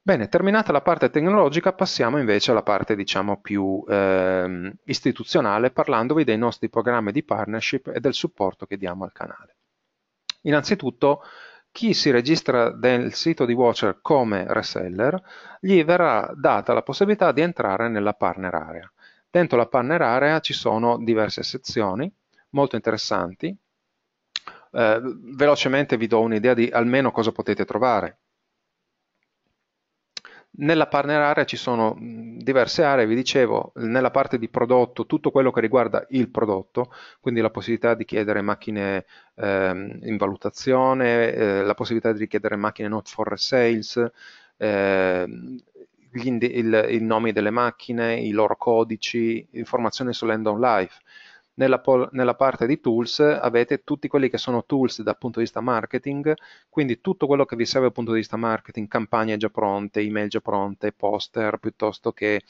A: Bene, terminata la parte tecnologica passiamo invece alla parte diciamo più eh, istituzionale parlandovi dei nostri programmi di partnership e del supporto che diamo al canale. Innanzitutto chi si registra nel sito di Watcher come reseller gli verrà data la possibilità di entrare nella partner area. Dentro la partner area ci sono diverse sezioni molto interessanti. Eh, velocemente vi do un'idea di almeno cosa potete trovare nella partner area ci sono diverse aree, vi dicevo, nella parte di prodotto tutto quello che riguarda il prodotto, quindi la possibilità di chiedere macchine eh, in valutazione, eh, la possibilità di richiedere macchine not for sales, eh, i nomi delle macchine, i loro codici, informazioni sull'end on life. Nella, nella, parte di tools avete tutti quelli che sono tools dal punto di vista marketing, quindi tutto quello che vi serve dal punto di vista marketing, campagne già pronte, email già pronte, poster piuttosto che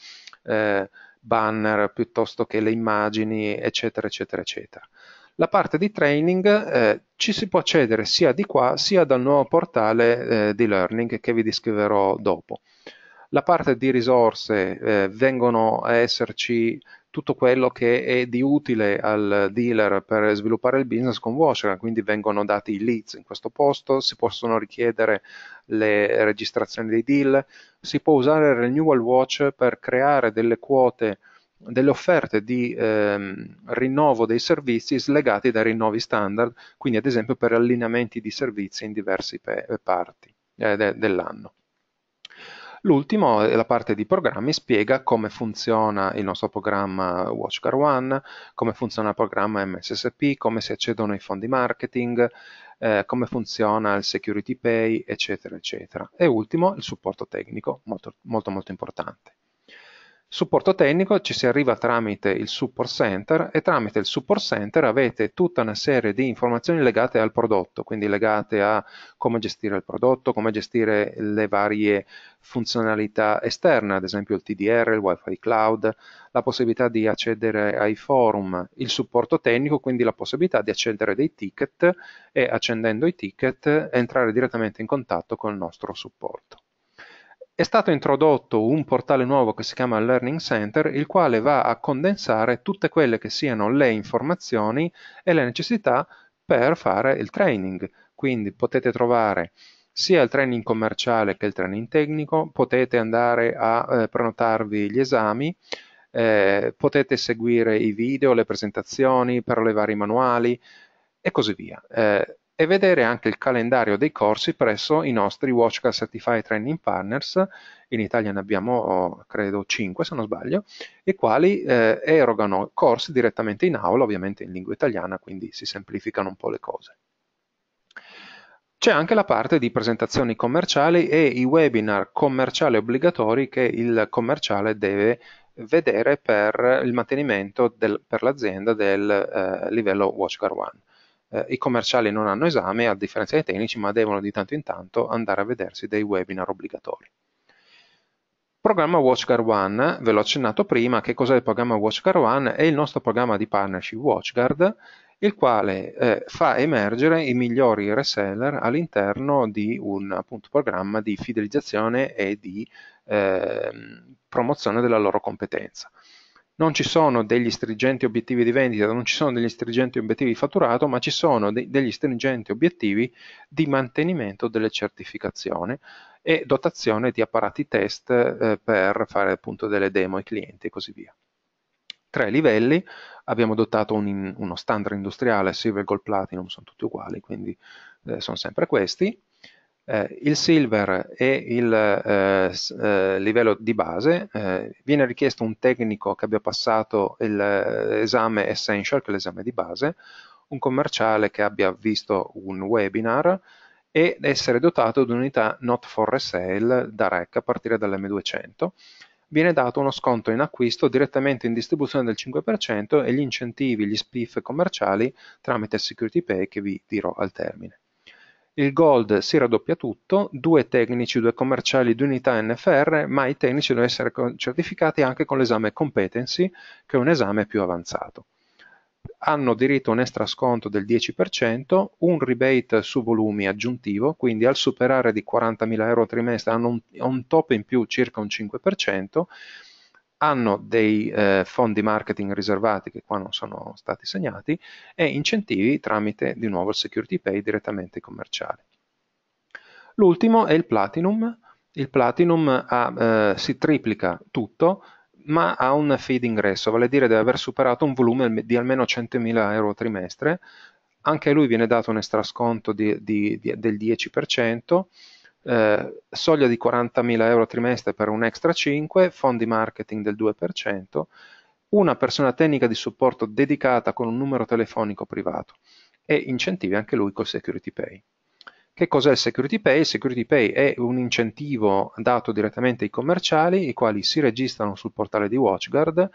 A: eh, banner, piuttosto che le immagini, eccetera, eccetera, eccetera. La parte di training eh, ci si può accedere sia di qua sia dal nuovo portale eh, di learning che vi descriverò dopo. La parte di risorse eh, vengono a esserci tutto quello che è di utile al dealer per sviluppare il business con Washer, quindi vengono dati i leads in questo posto, si possono richiedere le registrazioni dei deal, si può usare il Renewal Watch per creare delle quote delle offerte di ehm, rinnovo dei servizi slegati dai rinnovi standard, quindi ad esempio per allineamenti di servizi in diverse parti eh, de- dell'anno. L'ultimo, eh, la parte di programmi, spiega come funziona il nostro programma WatchGuard One, come funziona il programma MSSP, come si accedono ai fondi marketing, eh, come funziona il security pay, eccetera, eccetera. E ultimo, il supporto tecnico, molto, molto, molto importante. Supporto tecnico ci si arriva tramite il support center e tramite il support center avete tutta una serie di informazioni legate al prodotto, quindi legate a come gestire il prodotto, come gestire le varie funzionalità esterne, ad esempio il TDR, il Wi-Fi cloud, la possibilità di accedere ai forum, il supporto tecnico, quindi la possibilità di accendere dei ticket e accendendo i ticket entrare direttamente in contatto con il nostro supporto è stato introdotto un portale nuovo che si chiama Learning Center, il quale va a condensare tutte quelle che siano le informazioni e le necessità per fare il training. Quindi potete trovare sia il training commerciale che il training tecnico, potete andare a eh, prenotarvi gli esami, eh, potete seguire i video, le presentazioni per le vari manuali e così via. Eh, e vedere anche il calendario dei corsi presso i nostri WatchCast Certified Training Partners, in Italia ne abbiamo oh, credo 5 se non sbaglio, i quali eh, erogano corsi direttamente in aula, ovviamente in lingua italiana, quindi si semplificano un po' le cose. C'è anche la parte di presentazioni commerciali e i webinar commerciali obbligatori che il commerciale deve vedere per il mantenimento del, per l'azienda del eh, livello WatchGuard 1 eh, i commerciali non hanno esame, a differenza dei tecnici, ma devono di tanto in tanto andare a vedersi dei webinar obbligatori. Programma WatchGuard One, ve l'ho accennato prima, che cos'è il programma WatchGuard One? È il nostro programma di partnership WatchGuard, il quale eh, fa emergere i migliori reseller all'interno di un appunto, programma di fidelizzazione e di eh, promozione della loro competenza non ci sono degli stringenti obiettivi di vendita, non ci sono degli stringenti obiettivi di fatturato, ma ci sono de- degli stringenti obiettivi di mantenimento delle certificazioni e dotazione di apparati test eh, per fare appunto delle demo ai clienti e così via. Tre livelli, abbiamo dotato un, uno standard industriale, silver, gold, platinum, sono tutti uguali, quindi eh, sono sempre questi eh, il silver è il eh, eh, livello di base eh, viene richiesto un tecnico che abbia passato l'esame eh, essential, che è l'esame di base, un commerciale che abbia visto un webinar e essere dotato di un'unità not for resale da REC a partire dall'M200. Viene dato uno sconto in acquisto direttamente in distribuzione del 5% e gli incentivi, gli spiff commerciali tramite Security Pay che vi dirò al termine. Il gold si raddoppia tutto, due tecnici, due commerciali di unità NFR, ma i tecnici devono essere certificati anche con l'esame competency, che è un esame più avanzato. Hanno diritto a un extra sconto del 10%, un rebate su volumi aggiuntivo, quindi al superare di 40.000 euro al trimestre hanno un, un top in più circa un 5%, hanno dei eh, fondi marketing riservati che qua non sono stati segnati e incentivi tramite di nuovo il security pay direttamente ai commerciali. L'ultimo è il platinum. Il platinum ha, eh, si triplica tutto ma ha un fee d'ingresso, vale a dire deve aver superato un volume di almeno 100.000 euro trimestre, anche a lui viene dato un estrasconto di, di, di, del 10%, eh, soglia di 40.000 euro trimestre per un extra 5, fondi marketing del 2%, una persona tecnica di supporto dedicata con un numero telefonico privato e incentivi anche lui col Security Pay. Che cos'è il Security Pay? Il Security Pay è un incentivo dato direttamente ai commerciali, i quali si registrano sul portale di WatchGuard.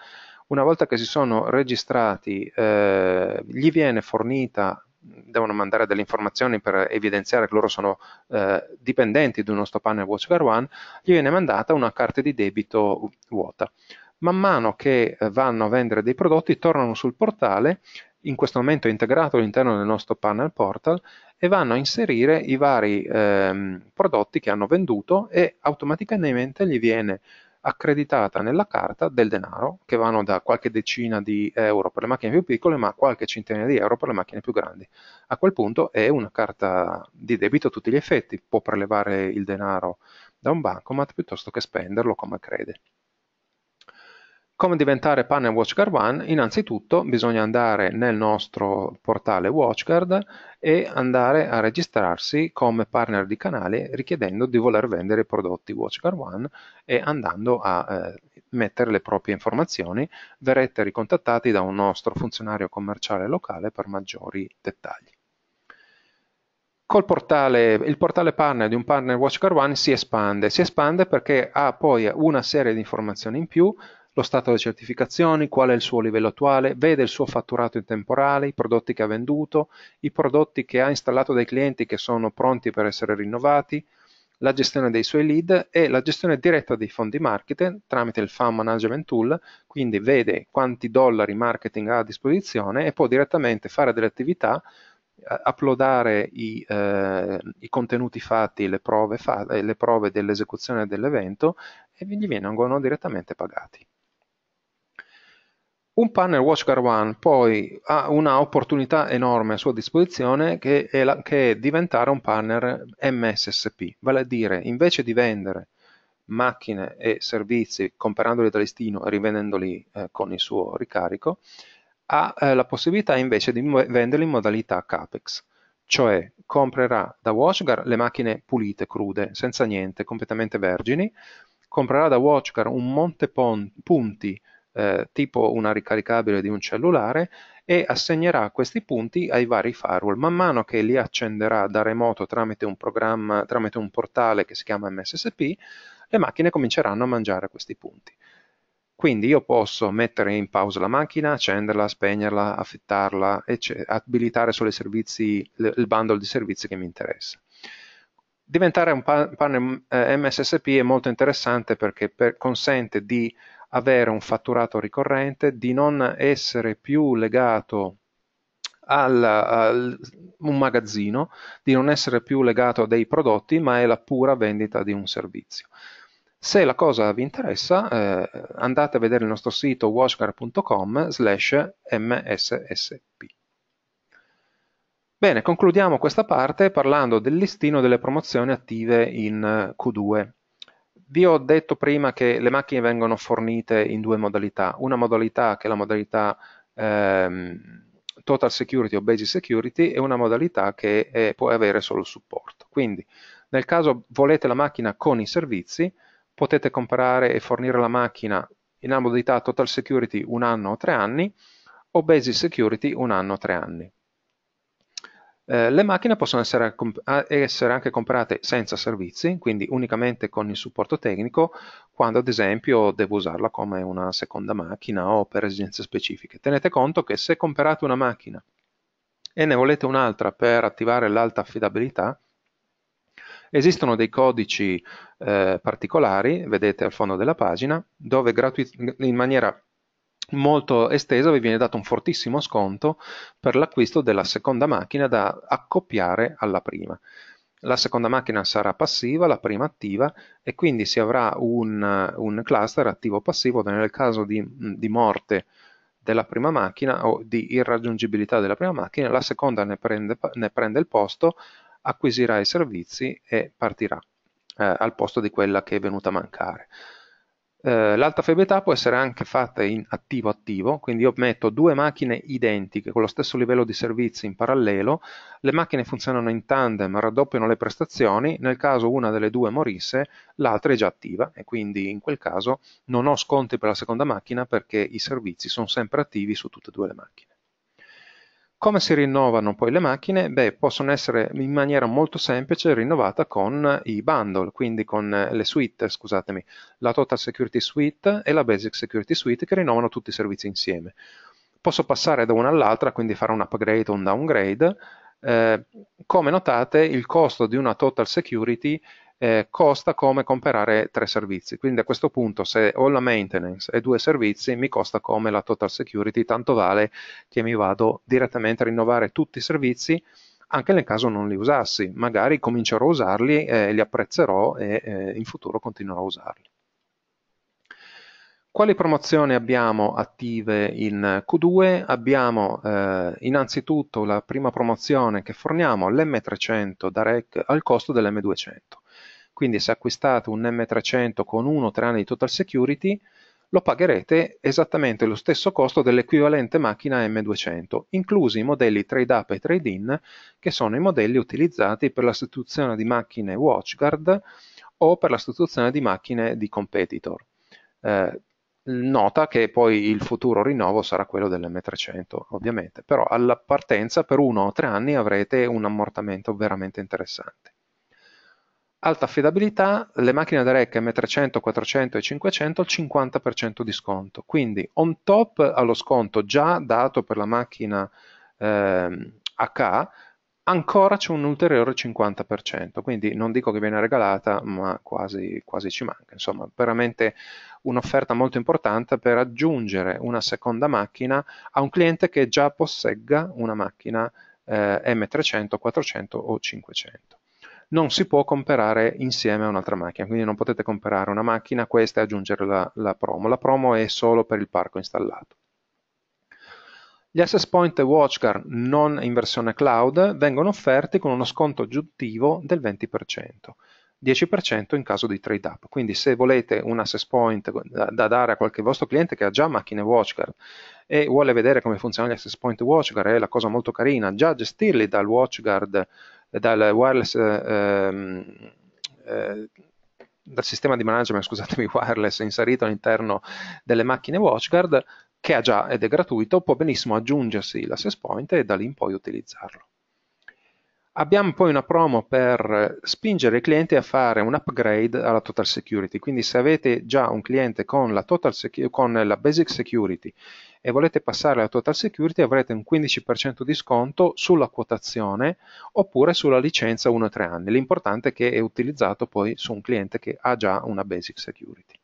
A: Una volta che si sono registrati, eh, gli viene fornita devono mandare delle informazioni per evidenziare che loro sono eh, dipendenti di uno stop panel WatchGuard One, gli viene mandata una carta di debito vuota. Man mano che eh, vanno a vendere dei prodotti, tornano sul portale, in questo momento è integrato all'interno del nostro panel portal, e vanno a inserire i vari ehm, prodotti che hanno venduto e automaticamente gli viene accreditata nella carta del denaro, che vanno da qualche decina di euro per le macchine più piccole, ma qualche centinaia di euro per le macchine più grandi. A quel punto è una carta di debito a tutti gli effetti, può prelevare il denaro da un bancomat piuttosto che spenderlo come crede. Come diventare partner WatchGuard One? Innanzitutto bisogna andare nel nostro portale WatchGuard e andare a registrarsi come partner di canale richiedendo di voler vendere i prodotti WatchGuard One e andando a eh, mettere le proprie informazioni, verrete ricontattati da un nostro funzionario commerciale locale per maggiori dettagli. Portale, il portale partner di un partner WatchGuard One si espande, si espande perché ha poi una serie di informazioni in più lo stato delle certificazioni, qual è il suo livello attuale, vede il suo fatturato in temporale, i prodotti che ha venduto, i prodotti che ha installato dai clienti che sono pronti per essere rinnovati, la gestione dei suoi lead e la gestione diretta dei fondi marketing tramite il Fund Management Tool, quindi vede quanti dollari marketing ha a disposizione e può direttamente fare delle attività, eh, uploadare i, eh, i contenuti fatti, le prove, fa- le prove dell'esecuzione dell'evento e gli vengono direttamente pagati. Un panel WatchGuard One poi ha una opportunità enorme a sua disposizione che è, la, che è diventare un panel MSSP, vale a dire invece di vendere macchine e servizi comprandoli da listino e rivendendoli eh, con il suo ricarico, ha eh, la possibilità invece di venderli in modalità CAPEX, cioè comprerà da WatchGuard le macchine pulite, crude, senza niente, completamente vergini, comprerà da WatchGuard un monte punti eh, tipo una ricaricabile di un cellulare e assegnerà questi punti ai vari firewall. Man mano che li accenderà da remoto tramite un programma, tramite un portale che si chiama MSSP, le macchine cominceranno a mangiare questi punti. Quindi io posso mettere in pausa la macchina, accenderla, spegnerla, affittarla, abilitare solo servizi, il bundle di servizi che mi interessa. Diventare un panel eh, MSSP è molto interessante perché per, consente di avere un fatturato ricorrente, di non essere più legato al, al, un magazzino, di non essere più legato a dei prodotti, ma è la pura vendita di un servizio. Se la cosa vi interessa, eh, andate a vedere il nostro sito washgar.com slash mssp. Bene, concludiamo questa parte parlando del listino delle promozioni attive in Q2. Vi ho detto prima che le macchine vengono fornite in due modalità, una modalità che è la modalità ehm, Total Security o Basic Security e una modalità che è, può avere solo il supporto. Quindi nel caso volete la macchina con i servizi, potete comprare e fornire la macchina in modalità Total Security un anno o tre anni o Basic Security un anno o tre anni. Eh, le macchine possono essere, essere, anche comprate senza servizi, quindi unicamente con il supporto tecnico, quando ad esempio devo usarla come una seconda macchina o per esigenze specifiche. Tenete conto che se comprate una macchina e ne volete un'altra per attivare l'alta affidabilità, Esistono dei codici eh, particolari, vedete al fondo della pagina, dove in maniera molto estesa vi viene dato un fortissimo sconto per l'acquisto della seconda macchina da accoppiare alla prima. La seconda macchina sarà passiva, la prima attiva e quindi si avrà un, un cluster attivo-passivo nel caso di, di morte della prima macchina o di irraggiungibilità della prima macchina, la seconda ne prende, ne prende il posto, acquisirà i servizi e partirà eh, al posto di quella che è venuta a mancare. Eh, l'alta febbre età può essere anche fatta in attivo-attivo, quindi io metto due macchine identiche con lo stesso livello di servizi in parallelo, le macchine funzionano in tandem, raddoppiano le prestazioni, nel caso una delle due morisse l'altra è già attiva e quindi in quel caso non ho sconti per la seconda macchina perché i servizi sono sempre attivi su tutte e due le macchine. Come si rinnovano poi le macchine? Beh, possono essere in maniera molto semplice rinnovata con i bundle, quindi con le suite, scusatemi, la Total Security Suite e la Basic Security Suite che rinnovano tutti i servizi insieme. Posso passare da una all'altra, quindi fare un upgrade o un downgrade. Eh, come notate, il costo di una Total Security è eh, costa come comprare tre servizi. Quindi a questo punto se ho la maintenance e due servizi mi costa come la total security, tanto vale che mi vado direttamente a rinnovare tutti i servizi anche nel caso non li usassi, magari comincerò a usarli, eh, li apprezzerò e eh, in futuro continuerò a usarli. Quali promozioni abbiamo attive in Q2? Abbiamo eh, innanzitutto la prima promozione che forniamo l'M300 da REC al costo dell'M200. Quindi se acquistate un M300 con uno o tre anni di total security, lo pagherete esattamente lo stesso costo dell'equivalente macchina M200, inclusi i modelli trade up e trade in, che sono i modelli utilizzati per la sostituzione di macchine WatchGuard o per la sostituzione di macchine di competitor. Eh, nota che poi il futuro rinnovo sarà quello dell'M300, ovviamente, però alla partenza per uno o tre anni avrete un ammortamento veramente interessante. Alta affidabilità, le macchine da Rec M300, 400 e 500 il 50% di sconto, quindi on top allo sconto già dato per la macchina eh, H, ancora c'è un ulteriore 50%, quindi non dico che viene regalata, ma quasi, quasi ci manca. Insomma, veramente un'offerta molto importante per aggiungere una seconda macchina a un cliente che già possegga una macchina eh, M300, 400 o 500 non si può comprare insieme a un'altra macchina, quindi non potete comprare una macchina, questa e aggiungere la, la promo. La promo è solo per il parco installato. Gli access point e WatchGuard non in versione cloud vengono offerti con uno sconto aggiuntivo del 20%, 10% in caso di trade up. Quindi se volete un access point da dare a qualche vostro cliente che ha già macchine WatchGuard e vuole vedere come funzionano gli access point WatchGuard, è la cosa molto carina, già gestirli dal WatchGuard dal wireless ehm, eh, dal sistema di management, (laughs) scusatemi, wireless inserito all'interno delle macchine WatchGuard che ha già ed è gratuito, può benissimo aggiungersi l'access point e da lì in poi utilizzarlo. Abbiamo poi una promo per spingere i clienti a fare un upgrade alla Total Security, quindi se avete già un cliente con la, Total Secu- con la Basic Security e volete passare a Total Security avrete un 15% di sconto sulla quotazione oppure sulla licenza 1 3 anni. L'importante è che è utilizzato poi su un cliente che ha già una Basic Security.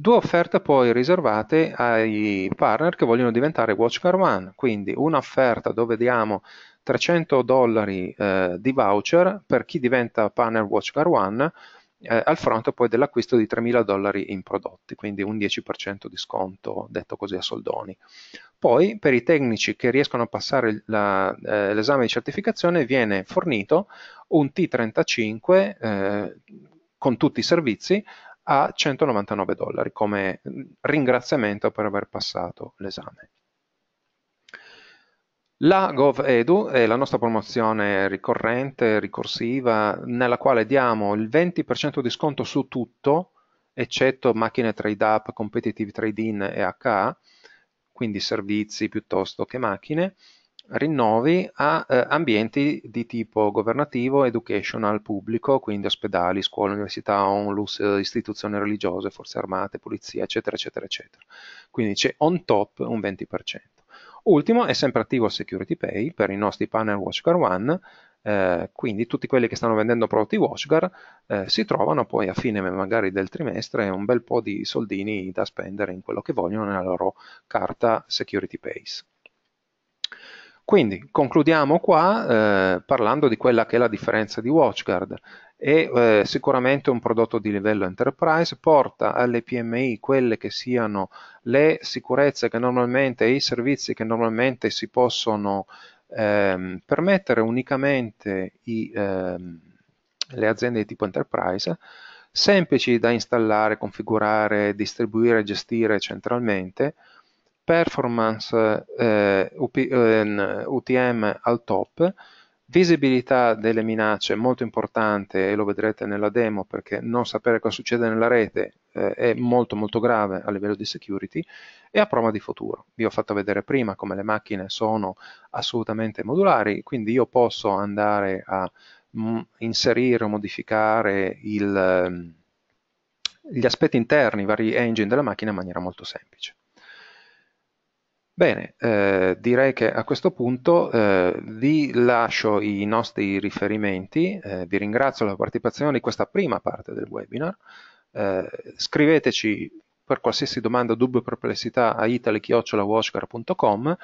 A: Due offerte poi riservate ai partner che vogliono diventare Watchcar One, quindi un'offerta dove diamo 300 dollari eh, di voucher per chi diventa partner Watchcar One eh, al fronte poi dell'acquisto di 3.000 dollari in prodotti, quindi un 10% di sconto, detto così a soldoni. Poi per i tecnici che riescono a passare la, eh, l'esame di certificazione viene fornito un T35 eh, con tutti i servizi a 199 dollari come mm, ringraziamento per aver passato l'esame. La GovEdu è la nostra promozione ricorrente, ricorsiva, nella quale diamo il 20% di sconto su tutto, eccetto macchine trade up, competitive trade in e HA, quindi servizi piuttosto che macchine, rinnovi a eh, ambienti di tipo governativo, educational, pubblico, quindi ospedali, scuole, università, onlus, istituzioni religiose, forze armate, polizia, eccetera, eccetera, eccetera. Quindi c'è on top un 20%. Ultimo è sempre attivo Security Pay per i nostri panel WatchGuard One, eh, quindi tutti quelli che stanno vendendo prodotti WatchGuard eh, si trovano poi a fine magari del trimestre un bel po' di soldini da spendere in quello che vogliono nella loro carta Security Pays. Quindi concludiamo qua eh, parlando di quella che è la differenza di WatchGuard. È eh, sicuramente un prodotto di livello enterprise, porta alle PMI quelle che siano le sicurezze che normalmente e i servizi che normalmente si possono ehm, permettere unicamente i, ehm, le aziende di tipo enterprise, semplici da installare, configurare, distribuire e gestire centralmente, performance eh, UTM ehm, al top, visibilità delle minacce molto importante e lo vedrete nella demo perché non sapere cosa succede nella rete eh, è molto molto grave a livello di security e a prova di futuro. Vi ho fatto vedere prima come le macchine sono assolutamente modulari, quindi io posso andare a mm, inserire o modificare il, ehm, gli aspetti interni, i vari engine della macchina in maniera molto semplice. Bene, eh, direi che a questo punto eh, vi lascio i nostri riferimenti, eh, vi ringrazio per la partecipazione di questa prima parte del webinar, eh, scriveteci per qualsiasi domanda, dubbio o perplessità a italichiocciolawashgar.com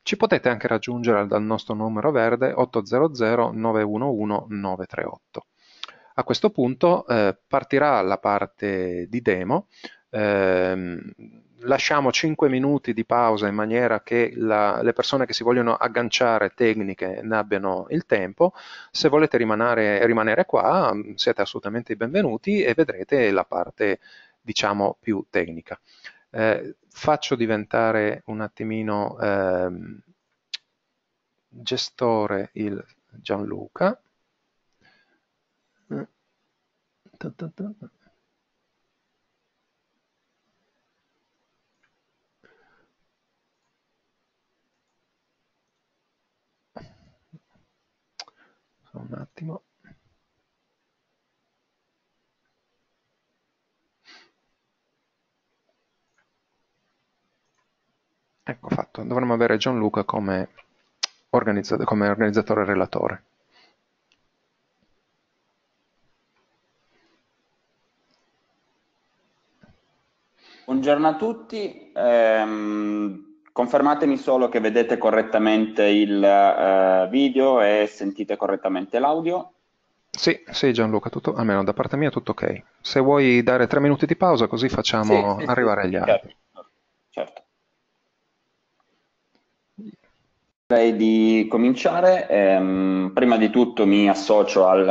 A: ci potete anche raggiungere dal nostro numero verde 800 911 938. A questo punto eh, partirà la parte di demo Ehm, lasciamo 5 minuti di pausa in maniera che la, le persone che si vogliono agganciare tecniche ne abbiano il tempo. Se volete rimanere, rimanere qua mm, siete assolutamente benvenuti e vedrete la parte diciamo più tecnica. Eh, faccio diventare un attimino eh, gestore il Gianluca. Mm. Ta, un attimo ecco fatto dovremmo avere Gianluca come, organizza come organizzatore relatore
B: Buongiorno a tutti, ehm, Confermatemi solo che vedete correttamente il uh, video e sentite correttamente l'audio.
A: Sì, sì Gianluca, tutto, almeno da parte mia tutto ok. Se vuoi dare tre minuti di pausa così facciamo sì, sì, arrivare agli certo,
C: altri. Certo.
B: Direi di cominciare. Ehm, prima di tutto mi associo al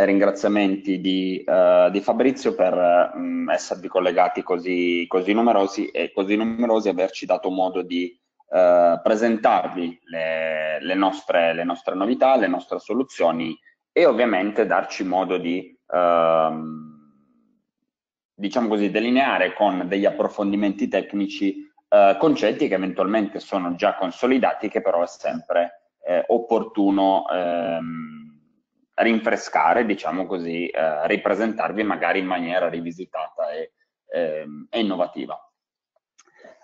B: eh, ringraziamenti di, uh, di Fabrizio per um, esservi collegati così, così, numerosi e così numerosi averci dato modo di uh, presentarvi le, le, nostre, le, nostre, novità, le nostre soluzioni e ovviamente darci modo di, uh, diciamo così, delineare con degli approfondimenti tecnici concetti che eventualmente sono già consolidati che però è sempre opportuno ehm, rinfrescare, diciamo così, eh, ripresentarvi magari in maniera rivisitata e, eh, e innovativa.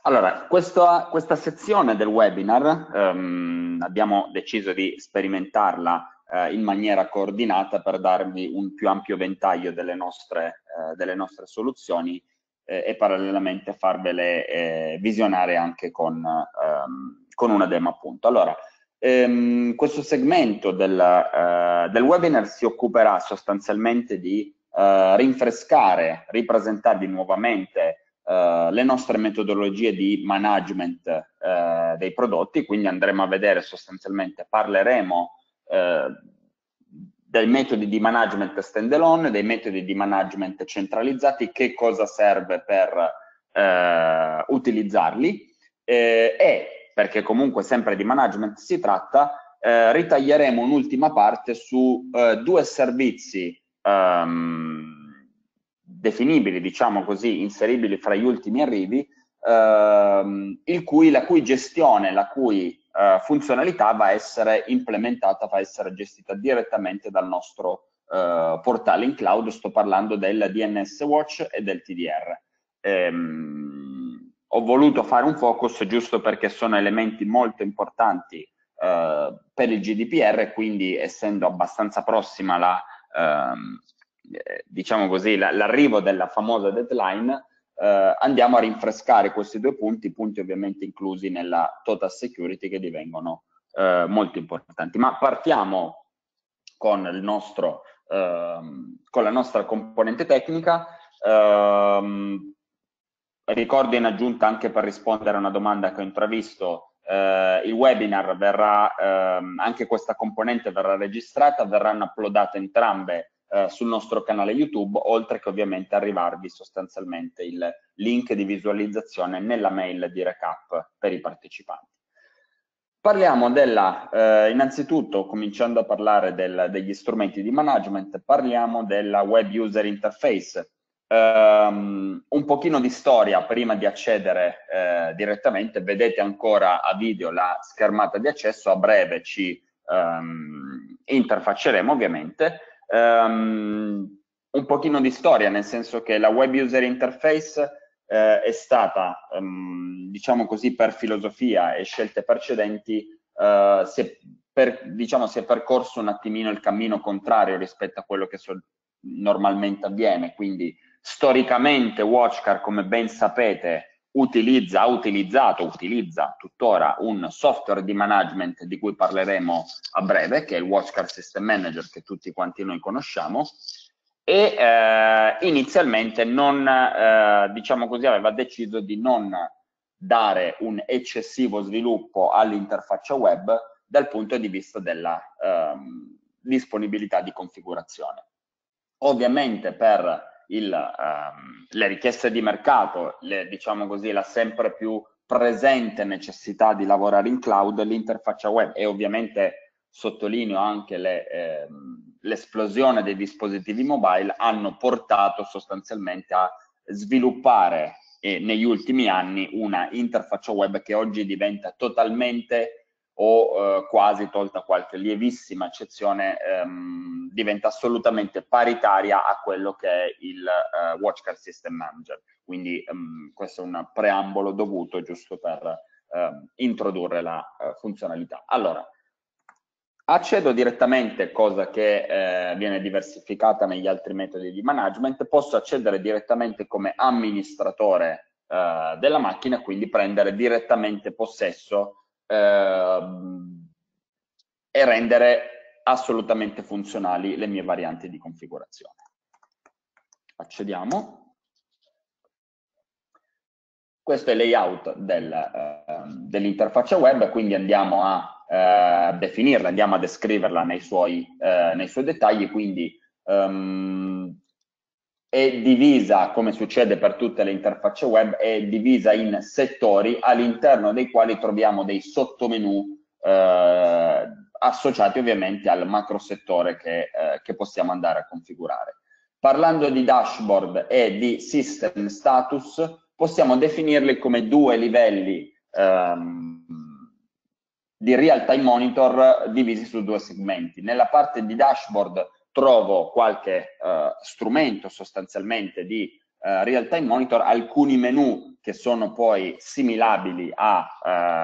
B: Allora, questa, questa, sezione del webinar ehm, abbiamo deciso di sperimentarla eh, in maniera coordinata per darvi un più ampio ventaglio delle nostre, eh, delle nostre soluzioni eh, e parallelamente farvele eh, visionare anche con, ehm, con una demo appunto. Allora, ehm, questo segmento del, eh, del, webinar si occuperà sostanzialmente di eh, rinfrescare, ripresentarvi nuovamente eh, le nostre metodologie di management eh, dei prodotti, quindi andremo a vedere sostanzialmente, parleremo eh, dei metodi di management standalone, dei metodi di management centralizzati, che cosa serve per eh, utilizzarli e perché comunque sempre di management si tratta, eh, ritaglieremo un'ultima parte su eh, due servizi ehm, definibili, diciamo così, inseribili fra gli ultimi arrivi, ehm, cui, la cui gestione, la cui eh, funzionalità va a essere implementata, va a essere gestita direttamente dal nostro eh, portale in cloud, sto parlando del DNS Watch e del TDR. Ehm, ho voluto fare un focus giusto perché sono elementi molto importanti eh, per il GDPR, quindi essendo abbastanza prossima la, ehm, eh, diciamo così, la, l'arrivo della famosa deadline, eh, andiamo a rinfrescare questi due punti, punti ovviamente inclusi nella total security che divengono eh, molto importanti. Ma partiamo con, il nostro, ehm, con la nostra componente tecnica. Ehm, Ricordo in aggiunta anche per rispondere a una domanda che ho intravisto, eh, il webinar verrà, ehm, anche questa componente verrà registrata, verranno uploadate entrambe eh, sul nostro canale YouTube, oltre che ovviamente arrivarvi sostanzialmente il link di visualizzazione nella mail di recap per i partecipanti. Parliamo della, eh, innanzitutto, cominciando a parlare del, degli strumenti di management, parliamo della Web User Interface, Um, un pochino di storia prima di accedere eh, direttamente, vedete ancora a video la schermata di accesso, a breve ci um, interfacceremo ovviamente. Um, un pochino di storia, nel senso che la web user interface eh, è stata, diciamo così, per filosofia e scelte precedenti, eh, si, è per, diciamo, si è percorso un attimino il cammino contrario rispetto a quello che so normalmente avviene, quindi Storicamente Watchcar, come ben sapete, utilizza, ha utilizzato, utilizza tuttora un software di management di cui parleremo a breve, che è il Watchcar System Manager che tutti quanti noi conosciamo, e eh, inizialmente non, eh, diciamo così, aveva deciso di non dare un eccessivo sviluppo all'interfaccia web dal punto di vista della eh, disponibilità di configurazione. Ovviamente per il, ehm, le richieste di mercato, le, diciamo così, la sempre più presente necessità di lavorare in cloud, l'interfaccia web e ovviamente sottolineo anche le, ehm, l'esplosione dei dispositivi mobile hanno portato sostanzialmente a sviluppare eh, negli ultimi anni una interfaccia web che oggi diventa totalmente o eh, quasi tolta qualche lievissima eccezione, ehm, diventa assolutamente paritaria a quello che è il eh, Car System Manager. Quindi ehm, questo è un preambolo dovuto giusto per ehm, introdurre la eh, funzionalità. Allora, accedo direttamente, cosa che eh, viene diversificata negli altri metodi di management, posso accedere direttamente come amministratore eh, della macchina, quindi prendere direttamente possesso ehm, e rendere assolutamente funzionali le mie varianti di configurazione. Accediamo. Questo è il layout del, eh, dell'interfaccia web, quindi andiamo a eh, definirla, andiamo a descriverla nei suoi, eh, nei suoi dettagli, quindi ehm, è divisa, come succede per tutte le interfacce web, è divisa in settori all'interno dei quali troviamo dei sottomenu eh, associati ovviamente al macro settore che, eh, che possiamo andare a configurare. Parlando di dashboard e di system status, possiamo definirli come due livelli ehm, di real time monitor divisi su due segmenti. Nella parte di dashboard trovo qualche eh, strumento sostanzialmente di eh, real time monitor, alcuni menu che sono poi similabili a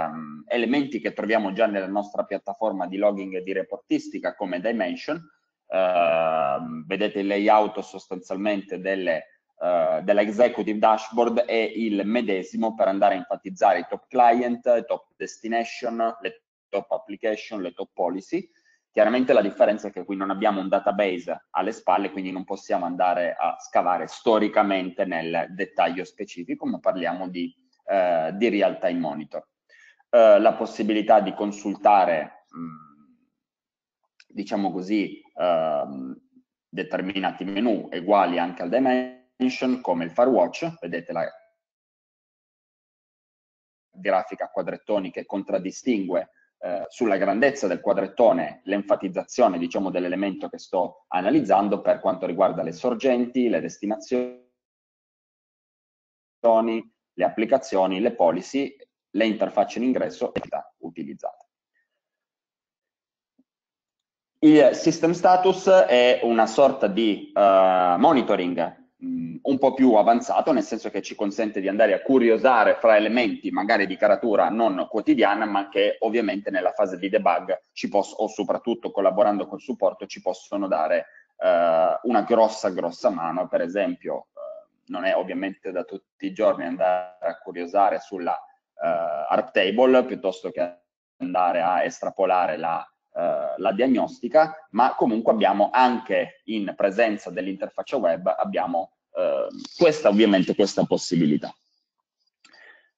B: ehm, elementi che troviamo già nella nostra piattaforma di logging e di reportistica come Dimension, eh, vedete il layout sostanzialmente delle, eh, dell'executive dashboard è il medesimo per andare a enfatizzare i top client, i top destination, le top application, le top policy, Chiaramente la differenza è che qui non abbiamo un database alle spalle, quindi non possiamo andare a scavare storicamente nel dettaglio specifico, ma parliamo di, eh, di real-time monitor. Eh, la possibilità di consultare, mm, diciamo così, eh, determinati menu uguali anche al dimension, come il Firewatch, vedete la grafica quadrettoni che contraddistingue eh, sulla grandezza del quadrettone l'enfatizzazione diciamo, dell'elemento che sto analizzando per quanto riguarda le sorgenti, le destinazioni, le applicazioni, le policy, le interfacce in ingresso e le utilizzate. Il system status è una sorta di uh, monitoring mh, un po' più avanzato, nel senso che ci consente di andare a curiosare fra elementi magari di caratura non quotidiana, ma che ovviamente nella fase di debug ci posso, o soprattutto collaborando col supporto ci possono dare eh, una grossa, grossa mano. Per esempio, eh, non è ovviamente da tutti i giorni andare a curiosare sulla eh, table piuttosto che andare a estrapolare la eh, la diagnostica, ma comunque abbiamo anche in presenza dell'interfaccia web, abbiamo eh, questa ovviamente questa possibilità.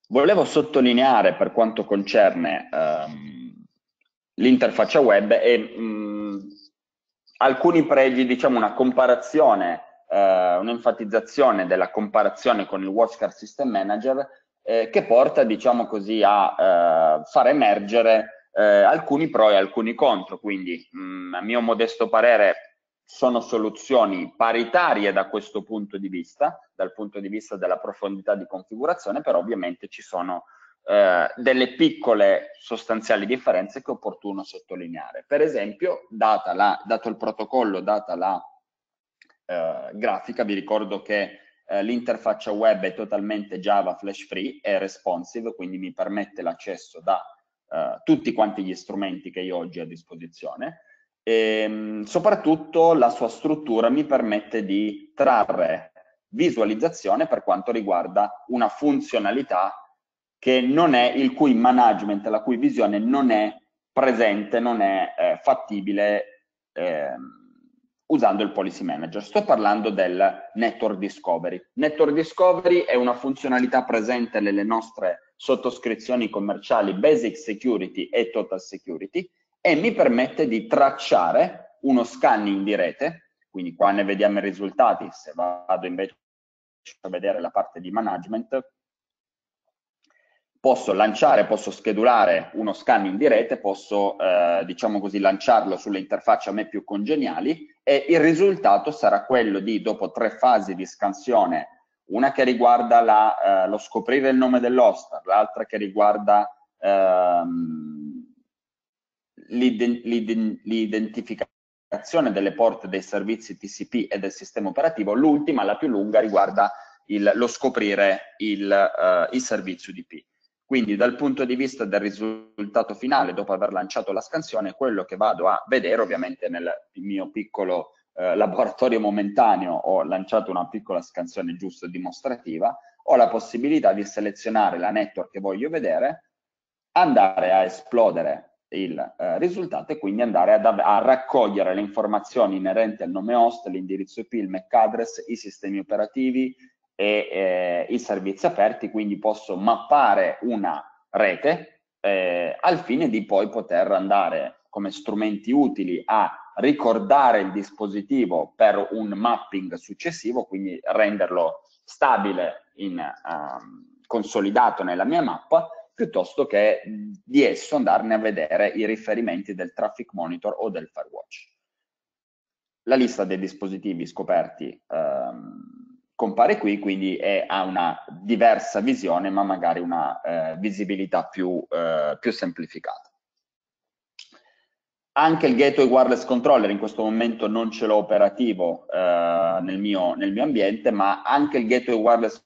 B: Volevo sottolineare per quanto concerne ehm, l'interfaccia web e mh, mm, alcuni pregi, diciamo una comparazione, eh, un'enfatizzazione della comparazione con il Watchcard System Manager eh, che porta, diciamo così, a eh, far emergere eh, alcuni pro e alcuni contro, quindi mh, mm, a mio modesto parere sono soluzioni paritarie da questo punto di vista, dal punto di vista della profondità di configurazione, però ovviamente ci sono eh, delle piccole sostanziali differenze che è opportuno sottolineare. Per esempio, la, dato il protocollo, data la eh, grafica, vi ricordo che eh, l'interfaccia web è totalmente Java Flash Free, e responsive, quindi mi permette l'accesso da eh, tutti quanti gli strumenti che io oggi ho a disposizione e ehm, soprattutto la sua struttura mi permette di trarre visualizzazione per quanto riguarda una funzionalità che non è il cui management, la cui visione non è presente, non è eh, fattibile eh, usando il policy manager. Sto parlando del network discovery. Network discovery è una funzionalità presente nelle nostre sottoscrizioni commerciali Basic Security e Total Security e mi permette di tracciare uno scanning di rete, quindi qua ne vediamo i risultati, se vado invece a vedere la parte di management, posso lanciare, posso schedulare uno scanning di rete, posso eh, diciamo così lanciarlo sulle interfacce a me più congeniali e il risultato sarà quello di dopo tre fasi di scansione una che riguarda la, eh, lo scoprire il nome dell'host, l'altra che riguarda ehm, l'identificazione delle porte dei servizi TCP e del sistema operativo, l'ultima, la più lunga, riguarda il, lo scoprire il, eh, il servizio UDP. Quindi dal punto di vista del risultato finale, dopo aver lanciato la scansione, quello che vado a vedere ovviamente nel mio piccolo eh, laboratorio momentaneo ho lanciato una piccola scansione giusto dimostrativa, ho la possibilità di selezionare la network che voglio vedere, andare a esplodere il eh, risultato e quindi andare a raccogliere le informazioni inerenti al nome host, l'indirizzo IP, il MAC address, i sistemi operativi e eh, i servizi aperti, quindi posso mappare una rete eh, al fine di poi poter andare come strumenti utili a ricordare il dispositivo per un mapping successivo, quindi renderlo stabile, in, uh, consolidato nella mia mappa, piuttosto che di esso andarne a vedere i riferimenti del traffic monitor o del firewatch. La lista dei dispositivi scoperti ehm, compare qui, quindi è, ha una diversa visione, ma magari una eh, visibilità più, eh, più semplificata anche il gateway wireless controller in questo momento non ce l'ho operativo eh, nel, mio, nel, mio, ambiente, ma anche il gateway wireless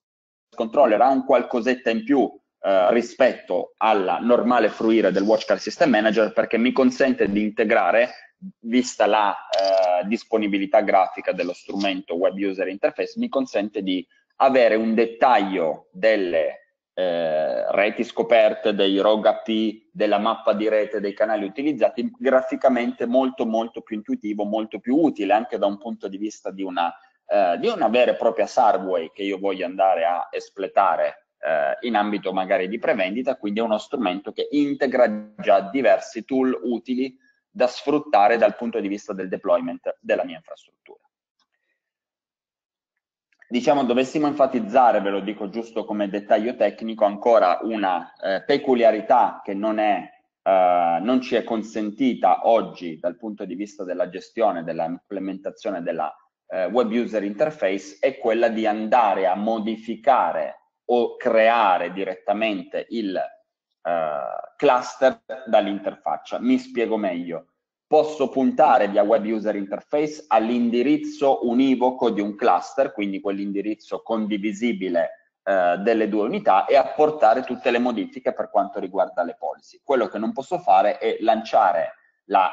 B: controller ha un qualcosetta in più eh, rispetto alla normale fruire del Watch Car System Manager perché mi consente di integrare, vista la eh, disponibilità grafica dello strumento Web User Interface, mi consente di avere un dettaglio delle eh, reti scoperte, dei ROG AP, della mappa di rete, dei canali utilizzati, graficamente molto molto più intuitivo, molto più utile anche da un punto di vista di una, eh, di una vera e propria survey che io voglio andare a espletare eh, in ambito magari di prevendita, quindi è uno strumento che integra già diversi tool utili da sfruttare dal punto di vista del deployment della mia infrastruttura. Diciamo, dovessimo enfatizzare, ve lo dico giusto come dettaglio tecnico, ancora una eh, peculiarità che non, è, eh, non ci è consentita oggi dal punto di vista della gestione, dell'implementazione della eh, web user interface, è quella di andare a modificare o creare direttamente il eh, cluster dall'interfaccia. Mi spiego meglio posso puntare via web user interface all'indirizzo univoco di un cluster, quindi quell'indirizzo condivisibile eh, delle due unità e apportare tutte le modifiche per quanto riguarda le policy. Quello che non posso fare è lanciare la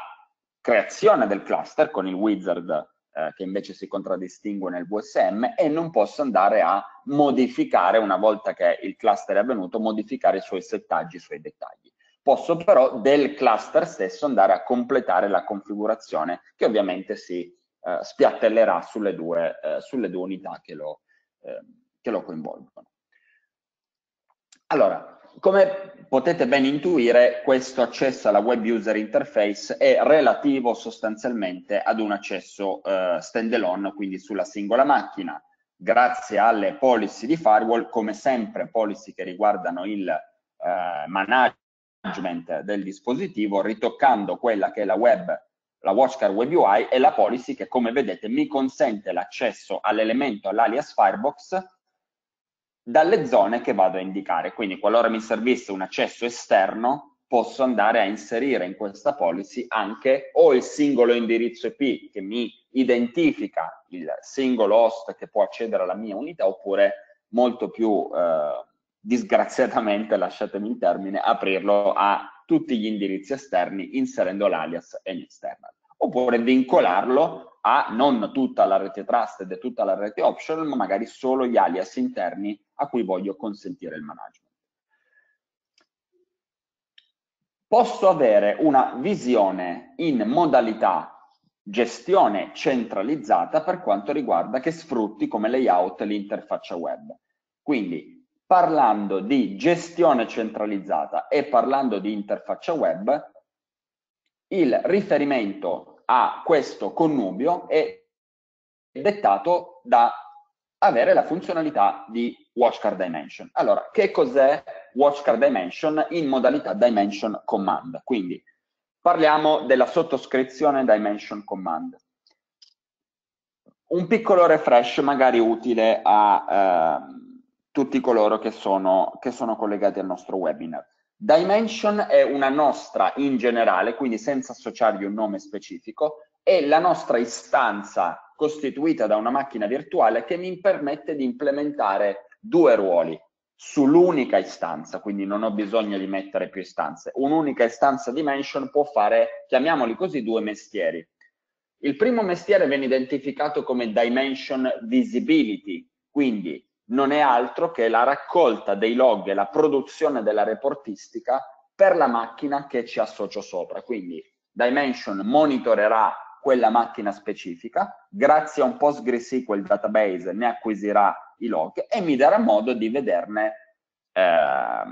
B: creazione del cluster con il wizard eh, che invece si contraddistingue nel WSM e non posso andare a modificare, una volta che il cluster è avvenuto, modificare i suoi settaggi, i suoi dettagli. Posso però del cluster stesso andare a completare la configurazione che ovviamente si eh, spiattellerà sulle due, eh, sulle due, unità che lo, ehm, che lo coinvolgono. Allora, come potete ben intuire, questo accesso alla web user interface è relativo sostanzialmente ad un accesso eh, standalone, quindi sulla singola macchina. Grazie alle policy di firewall, come sempre policy che riguardano il eh, manager management del dispositivo ritoccando quella che è la web la Watchcar Web UI e la policy che come vedete mi consente l'accesso all'elemento all'alias Firebox dalle zone che vado a indicare. Quindi qualora mi servisse un accesso esterno posso andare a inserire in questa policy anche o il singolo indirizzo IP che mi identifica il singolo host che può accedere alla mia unità oppure molto più eh, disgraziatamente, lasciatemi il termine, aprirlo a tutti gli indirizzi esterni inserendo l'alias in external oppure vincolarlo a non tutta la rete trusted e tutta la rete optional, ma magari solo gli alias interni a cui voglio consentire il management. Posso avere una visione in modalità gestione centralizzata per quanto riguarda che sfrutti come layout l'interfaccia web. Quindi parlando di gestione centralizzata e parlando di interfaccia web, il riferimento a questo connubio è dettato da avere la funzionalità di Watchcard Dimension. Allora, che cos'è Watchcard Dimension in modalità Dimension Command? Quindi parliamo della sottoscrizione Dimension Command. Un piccolo refresh magari utile a... Eh, tutti coloro che sono, che sono collegati al nostro webinar. Dimension è una nostra in generale, quindi senza associargli un nome specifico, è la nostra istanza costituita da una macchina virtuale che mi permette di implementare due ruoli sull'unica istanza, quindi non ho bisogno di mettere più istanze. Un'unica istanza Dimension può fare, chiamiamoli così, due mestieri. Il primo mestiere viene identificato come Dimension Visibility, quindi non è altro che la raccolta dei log e la produzione della reportistica per la macchina che ci associo sopra. Quindi Dimension monitorerà quella macchina specifica, grazie a un PostgreSQL database ne acquisirà i log e mi darà modo di vederne eh,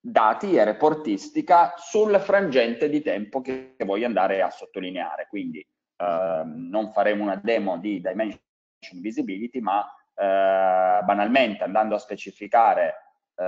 B: dati e reportistica sul frangente di tempo che, che voglio andare a sottolineare. Quindi eh, non faremo una demo di Dimension Visibility, ma eh, banalmente andando a specificare eh,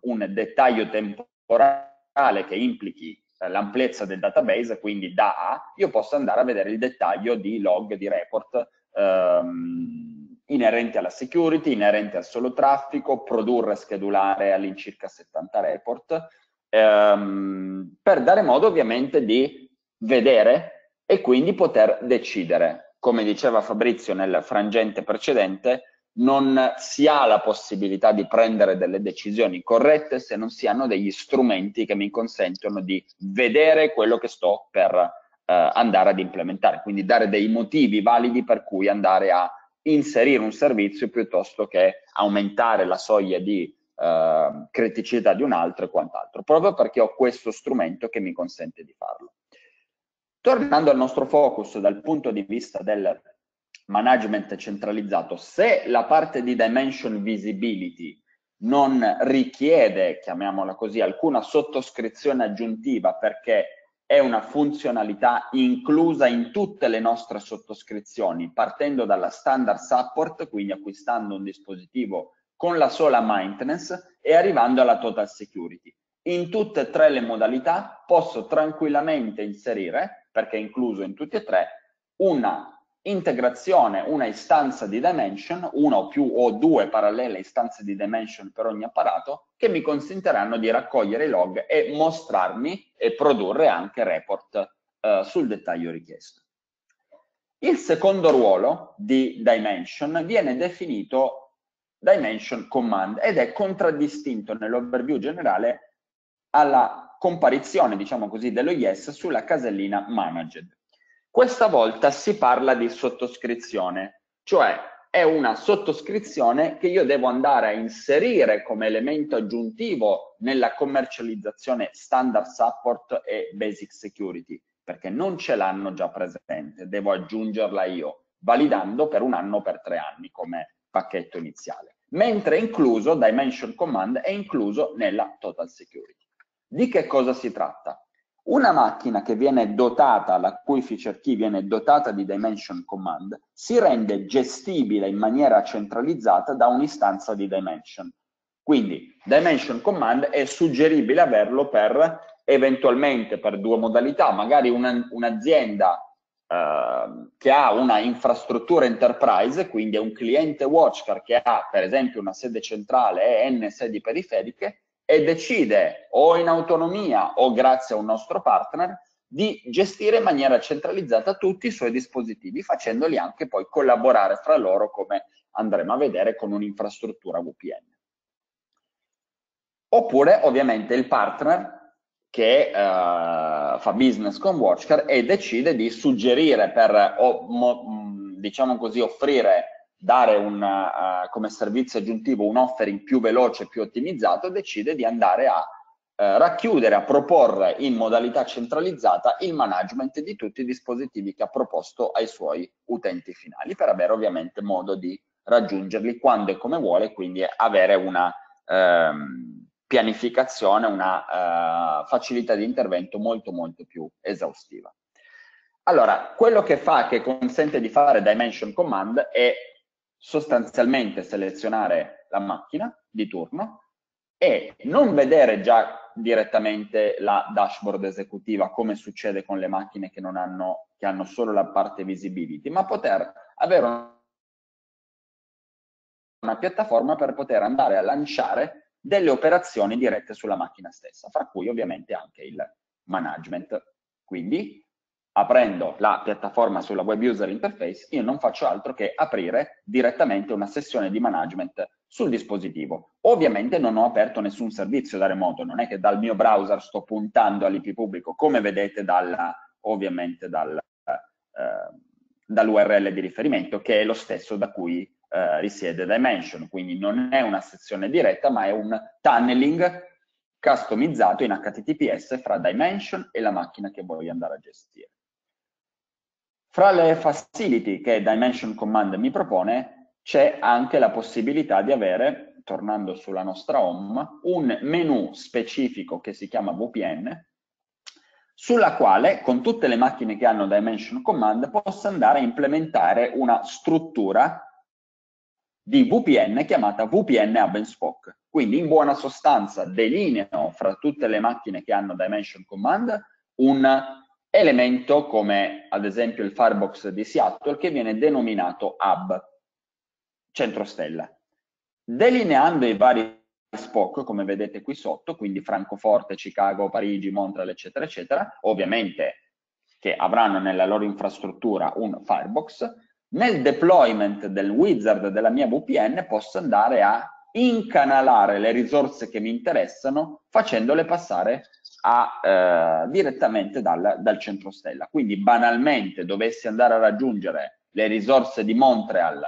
B: un dettaglio temporale che implichi eh, l'ampiezza del database, quindi da A, io posso andare a vedere il dettaglio di log, di report ehm, inerenti alla security, inerenti al solo traffico, produrre e schedulare all'incirca 70 report, ehm, per dare modo ovviamente di vedere e quindi poter decidere come diceva Fabrizio nel frangente precedente, non si ha la possibilità di prendere delle decisioni corrette se non si hanno degli strumenti che mi consentono di vedere quello che sto per eh, andare ad implementare, quindi dare dei motivi validi per cui andare a inserire un servizio piuttosto che aumentare la soglia di eh, criticità di un altro e quant'altro, proprio perché ho questo strumento che mi consente di farlo. Tornando al nostro focus dal punto di vista del management centralizzato, se la parte di dimension visibility non richiede, chiamiamola così, alcuna sottoscrizione aggiuntiva perché è una funzionalità inclusa in tutte le nostre sottoscrizioni, partendo dalla standard support, quindi acquistando un dispositivo con la sola maintenance e arrivando alla total security. In tutte e tre le modalità posso tranquillamente inserire perché è incluso in tutti e tre, una integrazione, una istanza di dimension, una o più o due parallele istanze di dimension per ogni apparato, che mi consentiranno di raccogliere i log e mostrarmi e produrre anche report eh, sul dettaglio richiesto. Il secondo ruolo di dimension viene definito dimension command ed è contraddistinto nell'overview generale alla comparizione, diciamo così, dello yes sulla casellina managed. Questa volta si parla di sottoscrizione, cioè è una sottoscrizione che io devo andare a inserire come elemento aggiuntivo nella commercializzazione standard support e basic security, perché non ce l'hanno già presente, devo aggiungerla io, validando per un anno o per tre anni come pacchetto iniziale mentre incluso Dimension Command è incluso nella Total Security. Di che cosa si tratta? Una macchina che viene dotata, la cui feature key viene dotata di dimension command, si rende gestibile in maniera centralizzata da un'istanza di dimension. Quindi dimension command è suggeribile averlo per eventualmente per due modalità, magari un'azienda eh, che ha una infrastruttura enterprise, quindi è un cliente watchcar che ha per esempio una sede centrale e n sedi periferiche, e decide o in autonomia o grazie a un nostro partner di gestire in maniera centralizzata tutti i suoi dispositivi facendoli anche poi collaborare fra loro come andremo a vedere con un'infrastruttura VPN. Oppure ovviamente il partner che eh, fa business con WatchCard e decide di suggerire per, o, mo, diciamo così, offrire dare un, uh, come servizio aggiuntivo un offering più veloce, più ottimizzato, decide di andare a eh, racchiudere, a proporre in modalità centralizzata il management di tutti i dispositivi che ha proposto ai suoi utenti finali per avere ovviamente modo di raggiungerli quando e come vuole, quindi avere una ehm, pianificazione, una eh, facilità di intervento molto molto più esaustiva. Allora, quello che fa, che consente di fare Dimension Command è sostanzialmente selezionare la macchina di turno e non vedere già direttamente la dashboard esecutiva come succede con le macchine che, non hanno, che hanno solo la parte visibility, ma poter avere una piattaforma per poter andare a lanciare delle operazioni dirette sulla macchina stessa, fra cui ovviamente anche il management. Quindi aprendo la piattaforma sulla web user interface, io non faccio altro che aprire direttamente una sessione di management sul dispositivo. Ovviamente non ho aperto nessun servizio da remoto, non è che dal mio browser sto puntando all'IP pubblico, come vedete dalla, ovviamente dal, eh, dall'URL di riferimento, che è lo stesso da cui eh, risiede Dimension, quindi non è una sessione diretta, ma è un tunneling customizzato in HTTPS fra Dimension e la macchina che voglio andare a gestire. Fra le facility che Dimension Command mi propone c'è anche la possibilità di avere, tornando sulla nostra home, un menu specifico che si chiama VPN, sulla quale con tutte le macchine che hanno Dimension Command posso andare a implementare una struttura di VPN chiamata VPN Hub and Spoke. Quindi in buona sostanza delineo fra tutte le macchine che hanno Dimension Command un elemento come ad esempio il Firebox di Seattle che viene denominato hub, centro stella. Delineando i vari Spock, come vedete qui sotto, quindi Francoforte, Chicago, Parigi, Montreal, eccetera, eccetera, ovviamente che avranno nella loro infrastruttura un Firebox, nel deployment del wizard della mia VPN posso andare a incanalare le risorse che mi interessano facendole passare a, eh, direttamente dal, dal centro stella. Quindi banalmente dovessi andare a raggiungere le risorse di Montreal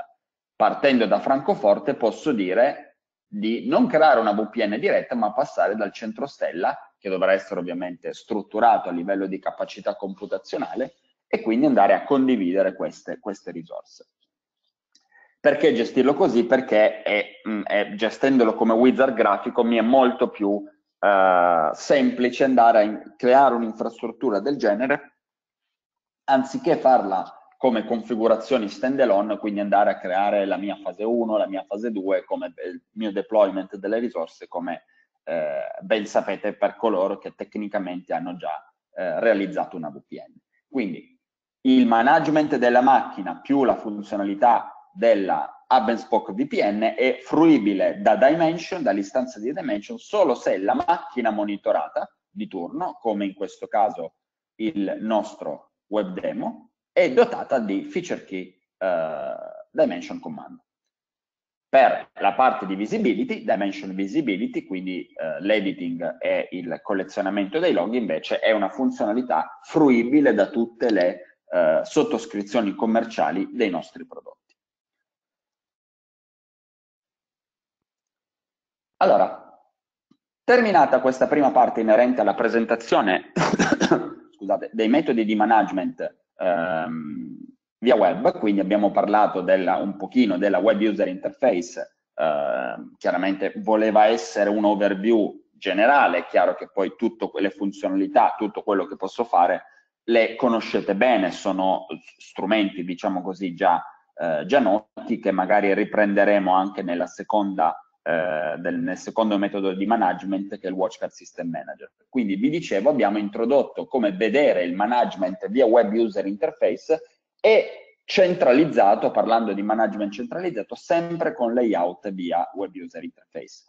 B: partendo da Francoforte, posso dire di non creare una VPN diretta, ma passare dal centro stella, che dovrà essere ovviamente strutturato a livello di capacità computazionale, e quindi andare a condividere queste, queste risorse. Perché gestirlo così? Perché è, mm, è, gestendolo come wizard grafico mi è molto più eh, semplice andare a in- creare un'infrastruttura del genere anziché farla come configurazioni standalone, quindi andare a creare la mia fase 1, la mia fase 2, come il mio deployment delle risorse, come eh, ben sapete per coloro che tecnicamente hanno già eh, realizzato una VPN. Quindi il management della macchina più la funzionalità della hub and spoke VPN è fruibile da dimension, dall'istanza di dimension, solo se la macchina monitorata di turno, come in questo caso il nostro web demo, è dotata di feature key eh, dimension command. Per la parte di visibility, dimension visibility, quindi eh, l'editing e il collezionamento dei log invece è una funzionalità fruibile da tutte le eh, sottoscrizioni commerciali dei nostri prodotti. Allora, terminata questa prima parte inerente alla presentazione (coughs) scusate, dei metodi di management ehm, via web, quindi abbiamo parlato della, un pochino della web user interface, eh, chiaramente voleva essere un overview generale, è chiaro che poi tutte quelle funzionalità, tutto quello che posso fare, le conoscete bene, sono strumenti, diciamo così, già, eh, già noti che magari riprenderemo anche nella seconda eh, del, nel secondo metodo di management che è il WatchCard System Manager. Quindi vi dicevo abbiamo introdotto come vedere il management via web user interface e centralizzato, parlando di management centralizzato, sempre con layout via web user interface.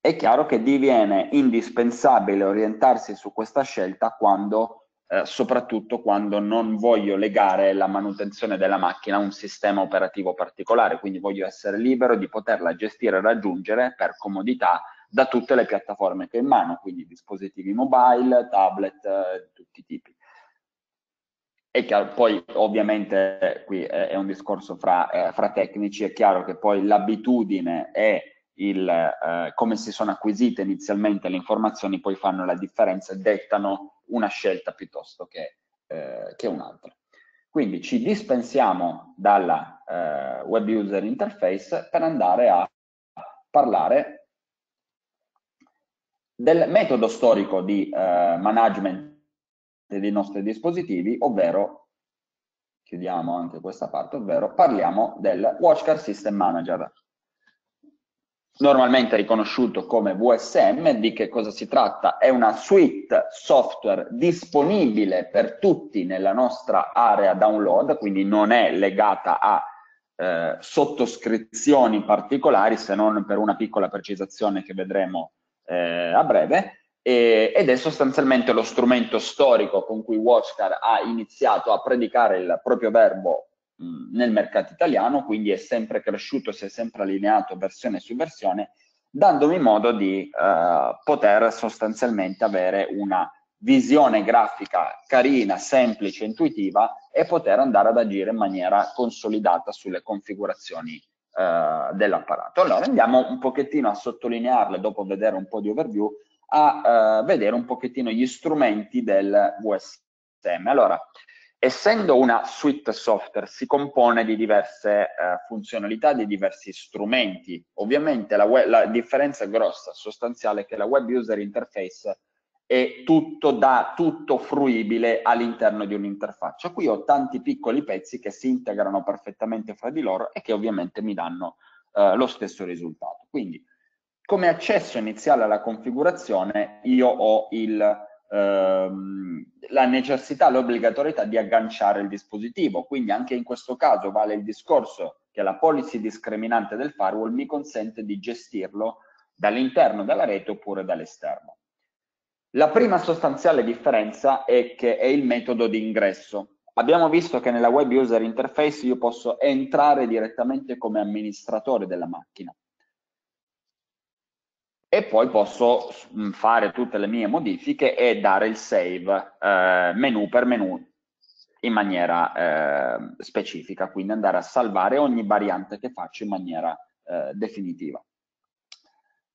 B: È chiaro che diviene indispensabile orientarsi su questa scelta quando eh, soprattutto quando non voglio legare la manutenzione della macchina a un sistema operativo particolare, quindi voglio essere libero di poterla gestire e raggiungere per comodità da tutte le piattaforme che ho in mano, quindi dispositivi mobile, tablet, eh, tutti i tipi. È chiaro, poi ovviamente qui eh, è un discorso fra, eh, fra, tecnici, è chiaro che poi l'abitudine è il, eh, come si sono acquisite inizialmente le informazioni poi fanno la differenza e dettano una scelta piuttosto che, eh, che un'altra. Quindi ci dispensiamo dalla eh, web user interface per andare a parlare del metodo storico di eh, management dei nostri dispositivi, ovvero chiudiamo anche questa parte, ovvero parliamo del WatchCar System Manager, normalmente riconosciuto come VSM, di che cosa si tratta? È una suite software disponibile per tutti nella nostra area download, quindi non è legata a eh, sottoscrizioni particolari se non per una piccola precisazione che vedremo eh, a breve e, ed è sostanzialmente lo strumento storico con cui Watchcar ha iniziato a predicare il proprio verbo nel mercato italiano, quindi è sempre cresciuto, si è sempre allineato versione su versione, dandomi modo di eh, poter sostanzialmente avere una visione grafica carina, semplice, intuitiva e poter andare ad agire in maniera consolidata sulle configurazioni eh, dell'apparato. Allora andiamo un pochettino a sottolinearle dopo vedere un po' di overview, a eh, vedere un pochettino gli strumenti del VSM. Allora, essendo una suite software, si compone di diverse eh, funzionalità, di diversi strumenti. Ovviamente la, web, la, differenza grossa, sostanziale, è che la web user interface è tutto, da, tutto fruibile all'interno di un'interfaccia. Qui ho tanti piccoli pezzi che si integrano perfettamente fra di loro e che ovviamente mi danno eh, lo stesso risultato. Quindi, come accesso iniziale alla configurazione, io ho il ehm, la necessità, l'obbligatorietà di agganciare il dispositivo. Quindi anche in questo caso vale il discorso che la policy discriminante del firewall mi consente di gestirlo dall'interno della rete oppure dall'esterno. La prima sostanziale differenza è che è il metodo di ingresso. Abbiamo visto che nella web user interface io posso entrare direttamente come amministratore della macchina e poi posso mm, fare tutte le mie modifiche e dare il save eh, menu per menu in maniera eh, specifica, quindi andare a salvare ogni variante che faccio in maniera eh, definitiva.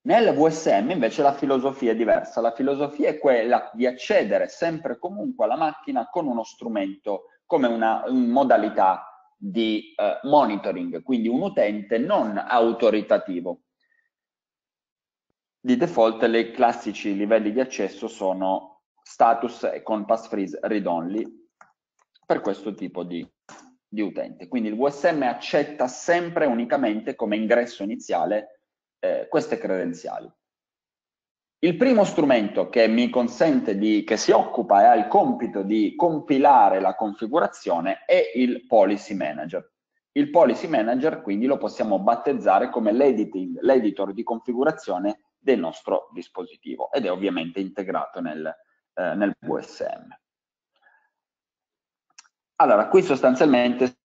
B: Nel VSM invece la filosofia è diversa, la filosofia è quella di accedere sempre e comunque alla macchina con uno strumento come una, una modalità di eh, monitoring, quindi un utente non autoritativo di default i classici livelli di accesso sono status con passphrase read only per questo tipo di, di utente. Quindi il VSM accetta sempre unicamente come ingresso iniziale eh, queste credenziali. Il primo strumento che mi consente di, che si occupa e ha il compito di compilare la configurazione è il Policy Manager. Il Policy Manager quindi lo possiamo battezzare come l'editor di configurazione del nostro dispositivo ed è ovviamente integrato nel, eh, nel VSM. Allora, qui sostanzialmente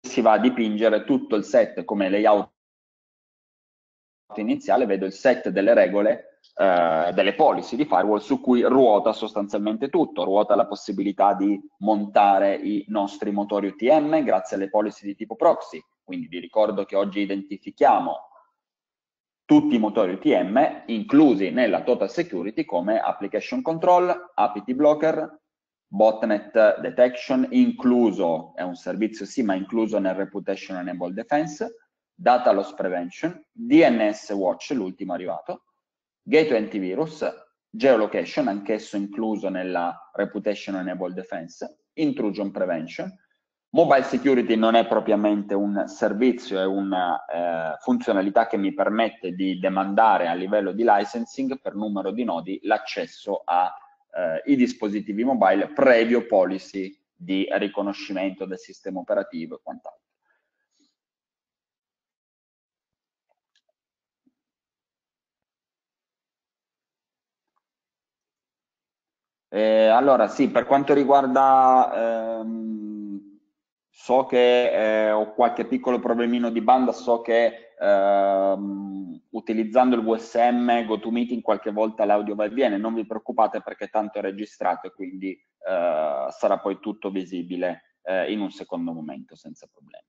B: si va a dipingere tutto il set come layout iniziale, vedo il set delle regole, eh, delle policy di firewall su cui ruota sostanzialmente tutto, ruota la possibilità di montare i nostri motori UTM grazie alle policy di tipo proxy, quindi vi ricordo che oggi identifichiamo tutti i motori UTM inclusi nella Total Security come Application Control, APT Blocker, Botnet Detection, incluso, è un servizio sì, ma incluso nel Reputation Enable Defense, Data Loss Prevention, DNS Watch, l'ultimo arrivato, Gateway Antivirus, Geolocation, anch'esso incluso nella Reputation Enable Defense, Intrusion Prevention, Mobile security non è propriamente un servizio, è una eh, funzionalità che mi permette di demandare a livello di licensing per numero di nodi l'accesso ai eh, dispositivi mobile previo policy di riconoscimento del sistema operativo e quant'altro. Eh, allora, sì, per quanto riguarda ehm, so che eh, ho qualche piccolo problemino di banda, so che ehm, utilizzando il VSM GoToMeeting qualche volta l'audio va e viene, non vi preoccupate perché tanto è registrato e quindi eh, sarà poi tutto visibile eh, in un secondo momento senza problemi.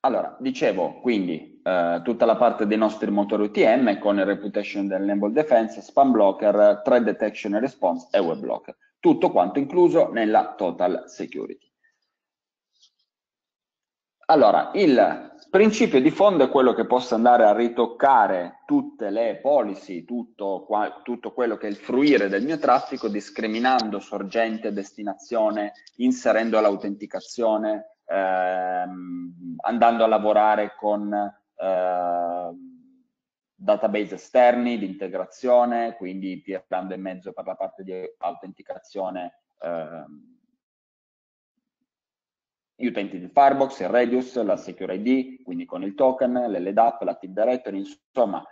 B: Allora, dicevo, quindi eh, tutta la parte dei nostri motori UTM con il Reputation del Enable Defense, Spam Blocker, Threat Detection and Response e Web Blocker. Tutto quanto incluso nella Total Security. Allora, il principio di fondo è quello che possa andare a ritoccare tutte le policy, tutto, qua, tutto, quello che è il fruire del mio traffico, discriminando sorgente, destinazione, inserendo l'autenticazione, ehm, andando a lavorare con Ehm, database esterni di integrazione, quindi tirando in mezzo per la parte di autenticazione eh, gli utenti di Firebox, il Radius, la Secure ID, quindi con il token, l'LDAP, l'Active Directory, insomma,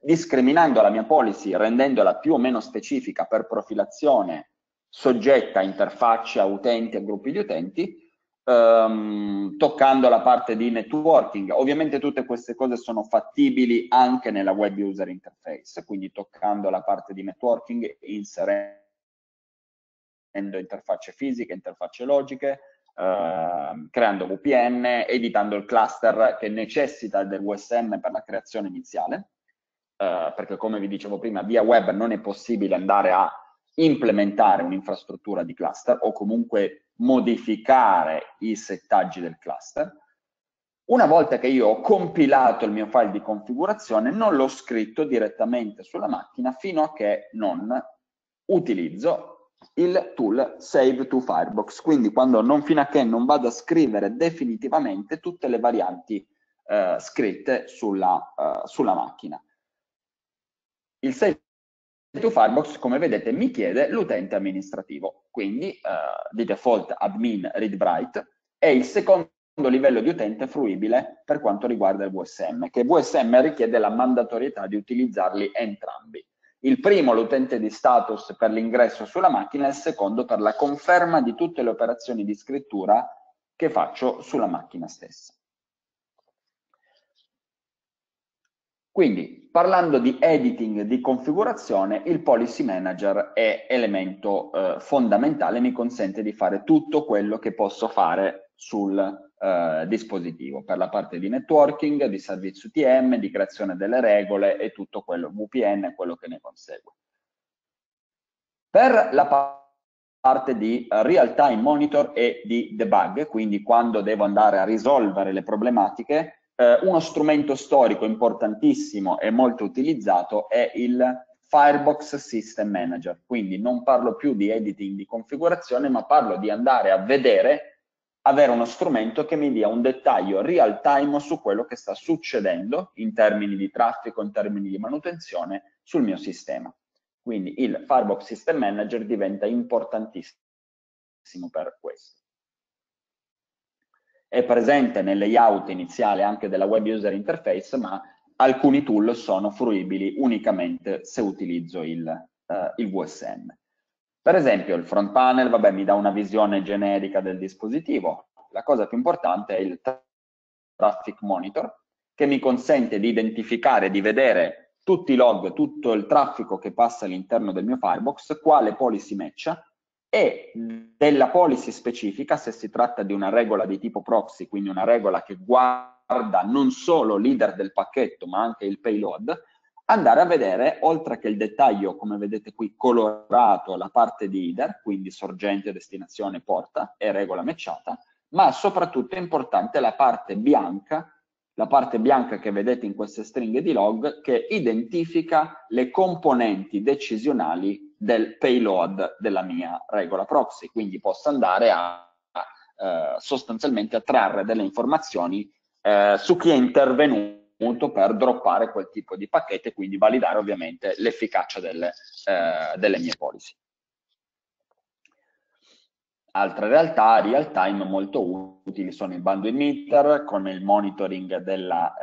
B: discriminando la mia policy, rendendola più o meno specifica per profilazione soggetta a interfaccia, utenti e gruppi di utenti, ehm, toccando la parte di networking. Ovviamente tutte queste cose sono fattibili anche nella web user interface, quindi toccando la parte di networking, inserendo interfacce fisiche, interfacce logiche, Uh, creando VPN, editando il cluster che necessita del WSM per la creazione iniziale, uh, perché come vi dicevo prima, via web non è possibile andare a implementare un'infrastruttura di cluster o comunque modificare i settaggi del cluster. Una volta che io ho compilato il mio file di configurazione, non l'ho scritto direttamente sulla macchina fino a che non utilizzo il tool Save to Firebox. Quindi quando non, fino a che non vado a scrivere definitivamente tutte le varianti eh, scritte sulla, eh, sulla macchina. Il Save to Firebox, come vedete, mi chiede l'utente amministrativo, quindi eh, di default admin read-write è il secondo livello di utente fruibile per quanto riguarda il VSM, che VSM richiede la mandatorietà di utilizzarli entrambi. Il primo l'utente di status per l'ingresso sulla macchina, il secondo per la conferma di tutte le operazioni di scrittura che faccio sulla macchina stessa. Quindi, parlando di editing, di configurazione, il Policy Manager è elemento eh, fondamentale, mi consente di fare tutto quello che posso fare sul eh, dispositivo, per la parte di networking, di servizio UTM, di creazione delle regole e tutto quello, VPN e quello che ne consegue. Per la parte parte di eh, real time monitor e di debug, quindi quando devo andare a risolvere le problematiche, eh, uno strumento storico importantissimo e molto utilizzato è il Firebox System Manager, quindi non parlo più di editing di configurazione, ma parlo di andare a vedere, avere uno strumento che mi dia un dettaglio real time su quello che sta succedendo in termini di traffico, in termini di manutenzione sul mio sistema. Quindi il Firebox System Manager diventa importantissimo per questo è presente nel layout iniziale anche della web user interface, ma alcuni tool sono fruibili unicamente se utilizzo il, eh, il VSM. Per esempio il front panel vabbè, mi dà una visione generica del dispositivo, la cosa più importante è il traffic monitor che mi consente di identificare, di vedere tutti i log, tutto il traffico che passa all'interno del mio firebox, quale policy matcha e della policy specifica, se si tratta di una regola di tipo proxy, quindi una regola che guarda non solo l'header del pacchetto, ma anche il payload, andare a vedere, oltre che il dettaglio, come vedete qui, colorato, la parte di leader, quindi sorgente, destinazione, porta e regola matchata, ma soprattutto è importante la parte bianca, la parte bianca che vedete in queste stringhe di log, che identifica le componenti decisionali del payload della mia regola proxy, quindi posso andare a, a eh, sostanzialmente a trarre delle informazioni eh, su chi è intervenuto per droppare quel tipo di pacchetto e quindi validare ovviamente l'efficacia delle, eh, delle mie policy. Altre realtà real time molto utili sono il bando emitter con il monitoring della,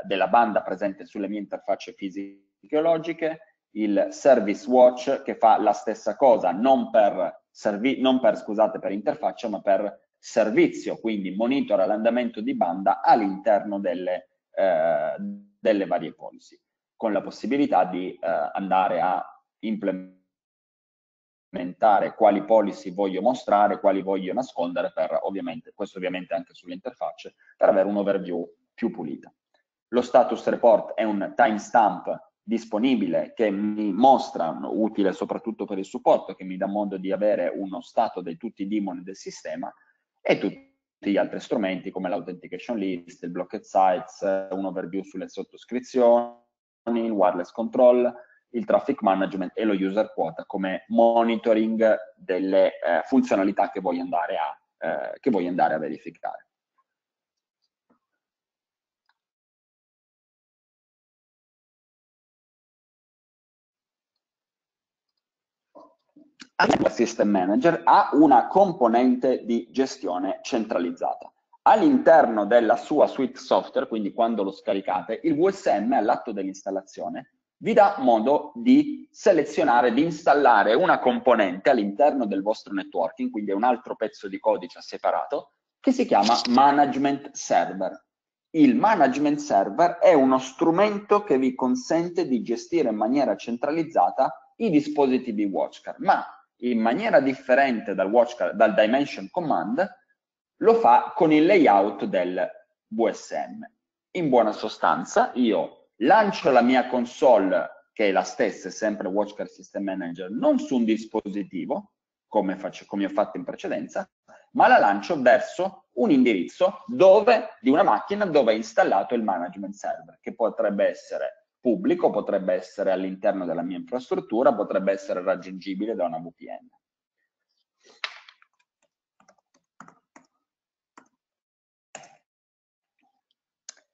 B: eh, della banda presente sulle mie interfacce fisiche e logiche, il Service Watch che fa la stessa cosa, non per, servi- non per, scusate, per interfaccia, ma per servizio, quindi monitora l'andamento di banda all'interno delle, eh, delle varie policy, con la possibilità di eh, andare a implementare quali policy voglio mostrare, quali voglio nascondere, per, ovviamente, questo ovviamente anche sulle interfacce, per avere un'overview più pulita. Lo status report è un timestamp disponibile che mi mostra utile soprattutto per il supporto, che mi dà modo di avere uno stato di tutti i daemon del sistema e tutti gli altri strumenti come l'authentication list, il blocked sites, un overview sulle sottoscrizioni, il wireless control, il traffic management e lo user quota come monitoring delle eh, funzionalità che voglio andare a, eh, che voglio andare a verificare. il System Manager ha una componente di gestione centralizzata. All'interno della sua suite software, quindi quando lo scaricate, il VSM all'atto dell'installazione vi dà modo di selezionare, di installare una componente all'interno del vostro networking, quindi è un altro pezzo di codice separato, che si chiama Management Server. Il Management Server è uno strumento che vi consente di gestire in maniera centralizzata i dispositivi WatchCard, ma in maniera differente dal, watch, dal dimension command, lo fa con il layout del VSM. In buona sostanza, io lancio la mia console, che è la stessa, è sempre WatchCard System Manager, non su un dispositivo, come, faccio, come ho fatto in precedenza, ma la lancio verso un indirizzo dove, di una macchina dove è installato il management server, che potrebbe essere pubblico potrebbe essere all'interno della mia infrastruttura, potrebbe essere raggiungibile da una VPN.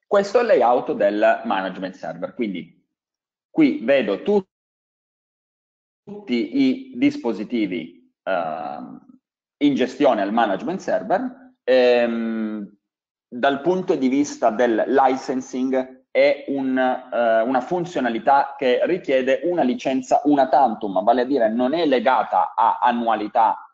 B: Questo è il layout del management server, quindi qui vedo tu tutti i dispositivi eh, in gestione al management server. Ehm, dal punto di vista del licensing è un, eh, una funzionalità che richiede una licenza una tantum, vale a dire non è legata a annualità,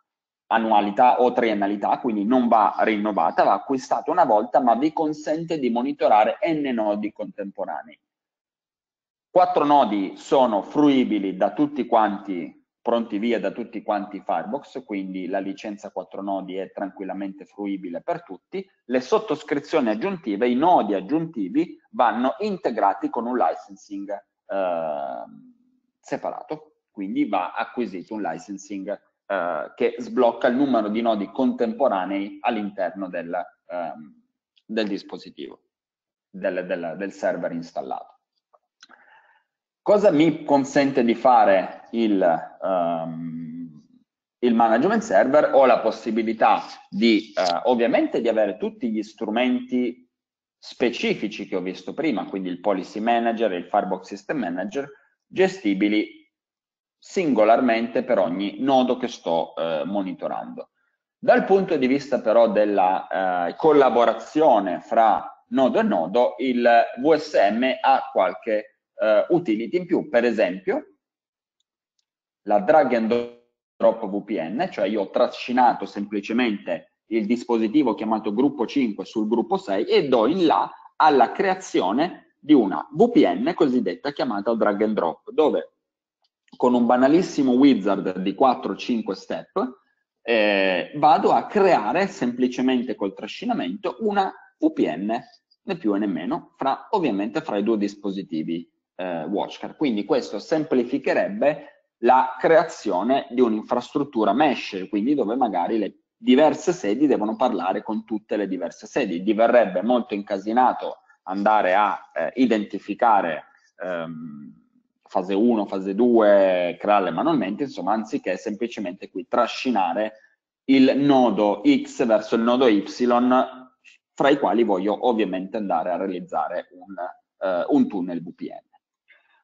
B: annualità o triennalità, quindi non va rinnovata, va acquistata una volta, ma vi consente di monitorare n nodi contemporanei. Quattro nodi sono fruibili da tutti quanti, pronti via da tutti quanti Firebox, quindi la licenza quattro nodi è tranquillamente fruibile per tutti. Le sottoscrizioni aggiuntive, i nodi aggiuntivi vanno integrati con un licensing eh, separato, quindi va acquisito un licensing eh, che sblocca il numero di nodi contemporanei all'interno del, eh, del dispositivo, del, del, del server installato. Cosa mi consente di fare il, um, il, management server? Ho la possibilità di, uh, ovviamente, di avere tutti gli strumenti specifici che ho visto prima, quindi il policy manager e il firebox system manager, gestibili singolarmente per ogni nodo che sto eh, monitorando. Dal punto di vista però della eh, collaborazione fra nodo e nodo, il VSM ha qualche eh, utility in più, per esempio la drag and drop VPN, cioè io ho trascinato semplicemente il dispositivo chiamato gruppo 5 sul gruppo 6 e do in là alla creazione di una VPN cosiddetta chiamata drag and drop, dove con un banalissimo wizard di 4-5 step eh, vado a creare semplicemente col trascinamento una VPN né più né meno, fra, ovviamente fra i due dispositivi eh, WatchCard. Quindi questo semplificherebbe la creazione di un'infrastruttura mesh, quindi dove magari le diverse sedi devono parlare con tutte le diverse sedi. Diverrebbe molto incasinato andare a eh, identificare ehm, fase 1, fase 2, crearle manualmente, insomma, anziché semplicemente qui trascinare il nodo X verso il nodo Y, fra i quali voglio ovviamente andare a realizzare un, eh, un tunnel VPN.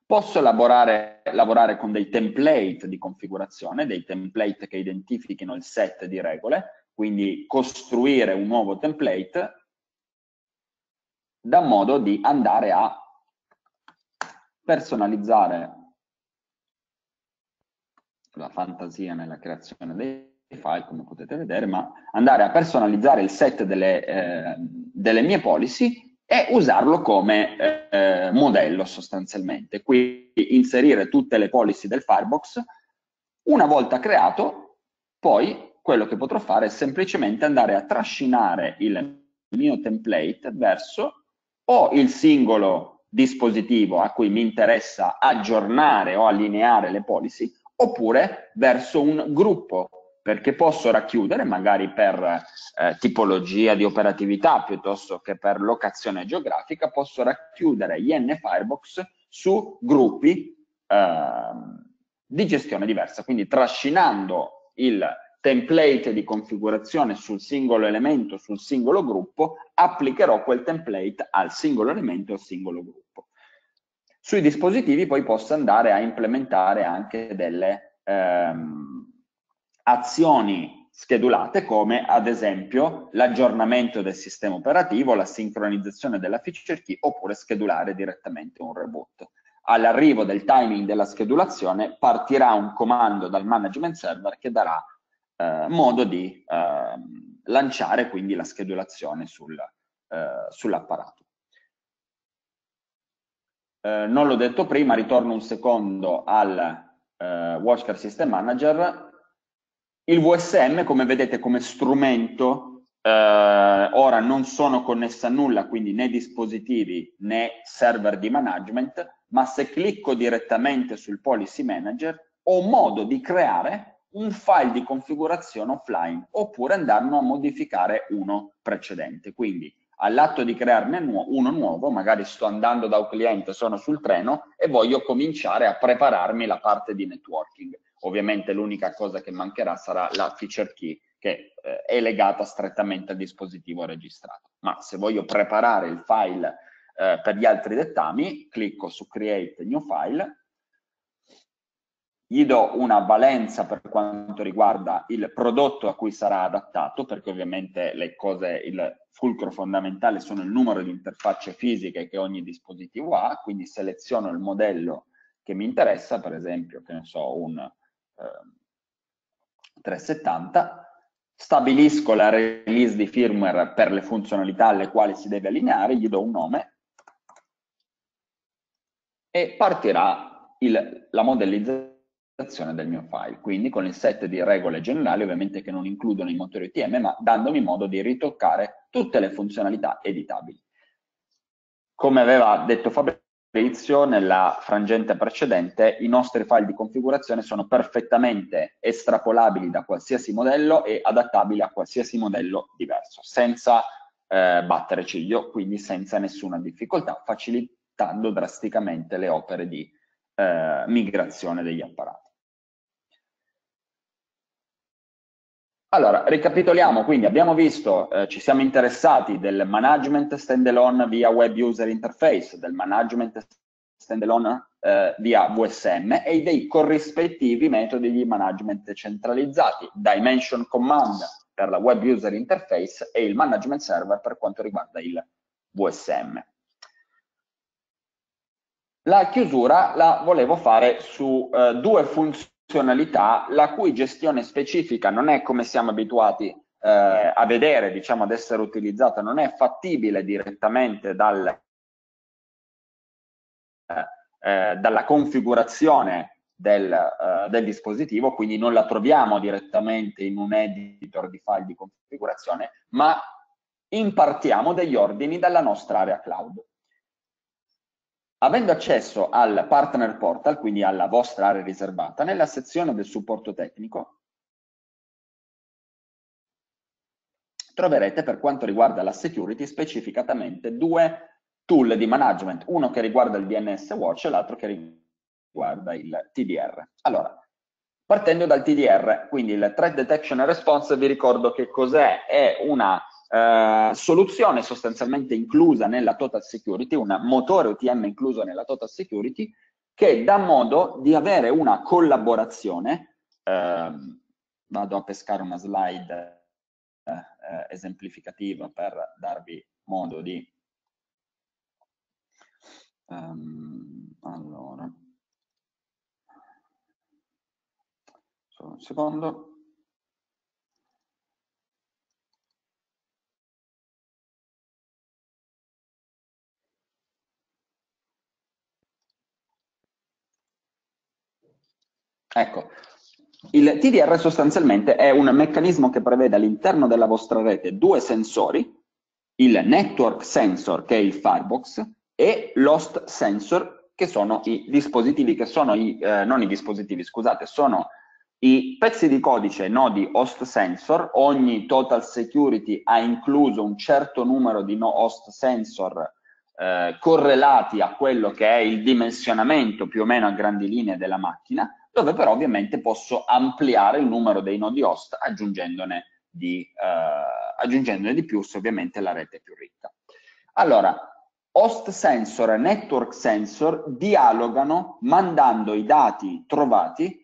B: Posso lavorare, lavorare, con dei template di configurazione, dei template che identifichino il set di regole, quindi costruire un nuovo template da modo di andare a personalizzare la fantasia nella creazione dei file, come potete vedere, ma andare a personalizzare il set delle, eh, delle mie policy e usarlo come eh, eh, modello sostanzialmente. Qui inserire tutte le policy del Firebox. Una volta creato, poi quello che potrò fare è semplicemente andare a trascinare il mio template verso o il singolo dispositivo a cui mi interessa aggiornare o allineare le policy, oppure verso un gruppo perché posso racchiudere magari per eh, tipologia di operatività piuttosto che per locazione geografica, posso racchiudere gli N Firebox su gruppi eh, di gestione diversa, quindi trascinando il template di configurazione sul singolo elemento, sul singolo gruppo, applicherò quel template al singolo elemento e al singolo gruppo. Sui dispositivi poi posso andare a implementare anche delle... Ehm, azioni schedulate come ad esempio l'aggiornamento del sistema operativo, la sincronizzazione della feature key oppure schedulare direttamente un reboot. All'arrivo del timing della schedulazione partirà un comando dal management server che darà eh, modo di eh, lanciare quindi la schedulazione sul, eh, sull'apparato. Eh, non l'ho detto prima, ritorno un secondo al eh, WatchCar System Manager. Il VSM, come vedete, come strumento, eh, ora non sono connesse a nulla, quindi né dispositivi né server di management, ma se clicco direttamente sul policy manager ho modo di creare un file di configurazione offline oppure andarne a modificare uno precedente. Quindi all'atto di crearne uno nuovo, magari sto andando da un cliente, sono sul treno e voglio cominciare a prepararmi la parte di networking. Ovviamente l'unica cosa che mancherà sarà la feature key che eh, è legata strettamente al dispositivo registrato. Ma se voglio preparare il file eh, per gli altri dettami, clicco su Create New File, gli do una valenza per quanto riguarda il prodotto a cui sarà adattato, perché ovviamente le cose, il fulcro fondamentale sono il numero di interfacce fisiche che ogni dispositivo ha, quindi seleziono il modello che mi interessa, per esempio, che ne so, un 370, stabilisco la release di firmware per le funzionalità alle quali si deve allineare, gli do un nome e partirà il, la modellizzazione del mio file, quindi con il set di regole generali ovviamente che non includono i motori UTM, ma dandomi modo di ritoccare tutte le funzionalità editabili. Come aveva detto Fabrizio, inizio, nella frangente precedente, i nostri file di configurazione sono perfettamente estrapolabili da qualsiasi modello e adattabili a qualsiasi modello diverso, senza eh, battere ciglio, quindi senza nessuna difficoltà, facilitando drasticamente le opere di eh, migrazione degli apparati. Allora, ricapitoliamo, quindi abbiamo visto, eh, ci siamo interessati del management standalone via web user interface, del management standalone eh, via VSM e dei corrispettivi metodi di management centralizzati, Dimension Command per la web user interface e il management server per quanto riguarda il VSM. La chiusura la volevo fare su eh, due funzioni funzionalità la cui gestione specifica non è come siamo abituati eh, a vedere, diciamo ad essere utilizzata, non è fattibile direttamente dal, eh, eh, dalla configurazione del, eh, del, dispositivo, quindi non la troviamo direttamente in un editor di file di configurazione, ma impartiamo degli ordini dalla nostra area cloud. Avendo accesso al partner portal, quindi alla vostra area riservata, nella sezione del supporto tecnico troverete per quanto riguarda la security specificatamente due tool di management, uno che riguarda il DNS Watch e l'altro che riguarda il TDR. Allora, partendo dal TDR, quindi il Threat Detection and Response, vi ricordo che cos'è? È una eh, soluzione sostanzialmente inclusa nella Total Security, un motore OTM incluso nella Total Security, che dà modo di avere una collaborazione, eh, vado a pescare una slide eh, eh esemplificativa per darvi modo di...
C: Um, allora, solo un secondo.
B: Ecco, il TDR sostanzialmente è un meccanismo che prevede all'interno della vostra rete due sensori, il network sensor che è il Firebox e l'host sensor che sono i dispositivi, che sono i, eh, non i dispositivi, scusate, sono i pezzi di codice nodi host sensor, ogni total security ha incluso un certo numero di no host sensor eh, correlati a quello che è il dimensionamento più o meno a grandi linee della macchina dove però ovviamente posso ampliare il numero dei nodi host aggiungendone di, eh, aggiungendone di più se ovviamente la rete è più ricca. Allora, host sensor e network sensor dialogano mandando i dati trovati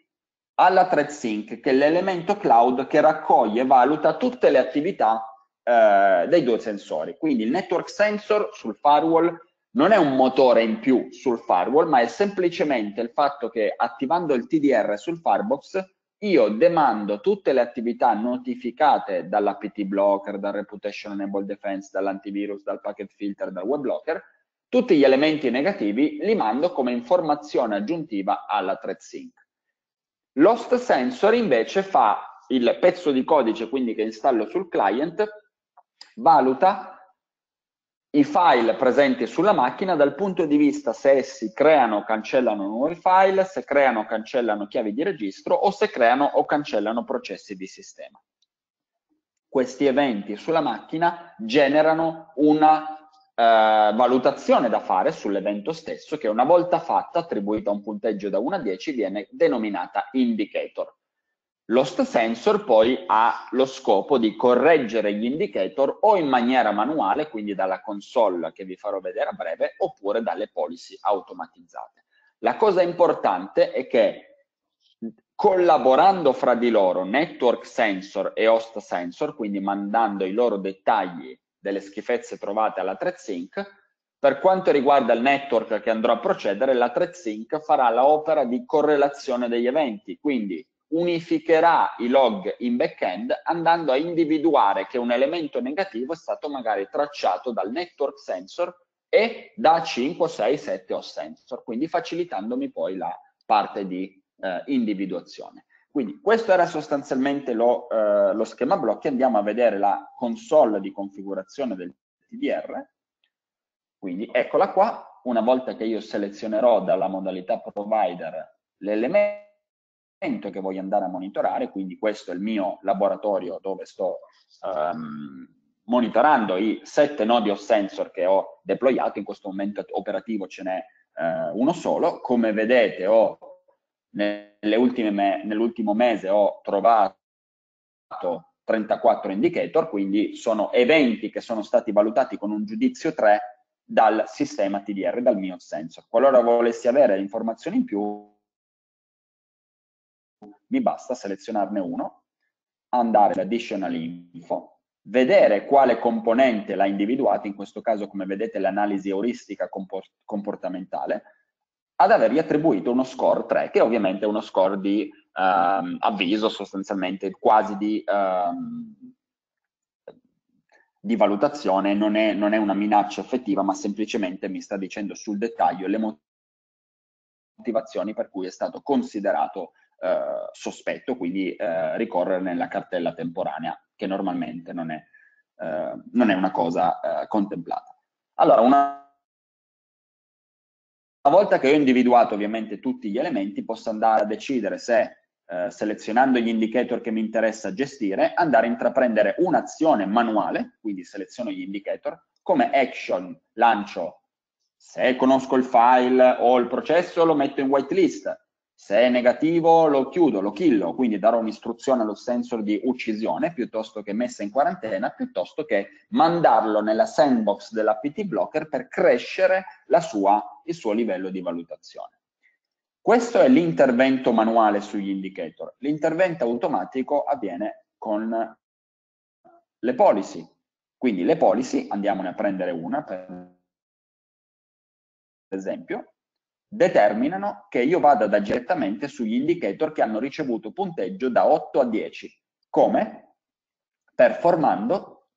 B: alla thread sync, che è l'elemento cloud che raccoglie e valuta tutte le attività eh, dei due sensori. Quindi il network sensor sul firewall non è un motore in più sul firewall, ma è semplicemente il fatto che attivando il TDR sul firebox io demando tutte le attività notificate dall'APT blocker, dal reputation enable defense, dall'antivirus, dal packet filter, dal web blocker, tutti gli elementi negativi li mando come informazione aggiuntiva alla thread sync. L'host sensor invece fa il pezzo di codice, quindi che installo sul client, valuta i file presenti sulla macchina dal punto di vista se essi creano o cancellano nuovi file, se creano o cancellano chiavi di registro o se creano o cancellano processi di sistema. Questi eventi sulla macchina generano una eh, valutazione da fare sull'evento stesso che una volta fatta, attribuita a un punteggio da 1 a 10, viene denominata indicator. L'host sensor poi ha lo scopo di correggere gli indicator o in maniera manuale, quindi dalla console che vi farò vedere a breve, oppure dalle policy automatizzate. La cosa importante è che collaborando fra di loro network sensor e host sensor, quindi mandando i loro dettagli delle schifezze trovate alla ThreadSync, per quanto riguarda il network che andrà a procedere, la ThreadSync farà l'opera di correlazione degli eventi, quindi unificherà i log in backend andando a individuare che un elemento negativo è stato magari tracciato dal network sensor e da 5, 6, 7 o sensor, quindi facilitandomi poi la parte di eh, individuazione. Quindi questo era sostanzialmente lo, eh, lo, schema blocchi, andiamo a vedere la console di configurazione del TDR, quindi eccola qua, una volta che io selezionerò dalla modalità provider l'elemento, che voglio andare a monitorare, quindi questo è il mio laboratorio dove sto um, monitorando i sette nodi off sensor che ho deployato, in questo momento operativo ce n'è uh, uno solo, come vedete ho nell'ultimo mese ho trovato 34 indicator, quindi sono eventi che sono stati valutati con un giudizio 3 dal sistema TDR, dal mio sensor. Qualora volessi avere informazioni in più, mi basta selezionarne uno, andare ad additional info, vedere quale componente l'ha individuato, in questo caso come vedete l'analisi euristica comportamentale, ad avergli attribuito uno score 3, che ovviamente è uno score di ehm, avviso sostanzialmente, quasi di, ehm, di valutazione, non è, non è, una minaccia effettiva, ma semplicemente mi sta dicendo sul dettaglio le motivazioni per cui è stato considerato eh, sospetto, quindi eh, ricorrere nella cartella temporanea, che normalmente non è, eh, non è una cosa eh, contemplata. Allora, una una volta che ho individuato ovviamente tutti gli elementi, posso andare a decidere se, eh, selezionando gli indicator che mi interessa gestire, andare a intraprendere un'azione manuale, quindi seleziono gli indicator, come action lancio, se conosco il file o il processo lo metto in whitelist, se è negativo lo chiudo, lo killo, quindi darò un'istruzione allo sensor di uccisione piuttosto che messa in quarantena, piuttosto che mandarlo nella sandbox dell'APT blocker per crescere sua, il suo livello di valutazione. Questo è l'intervento manuale sugli indicator. L'intervento automatico avviene con le policy. Quindi le policy, andiamone a prendere una per esempio, determinano che io vada da direttamente sugli indicator che hanno ricevuto punteggio da 8 a 10. Come? Performando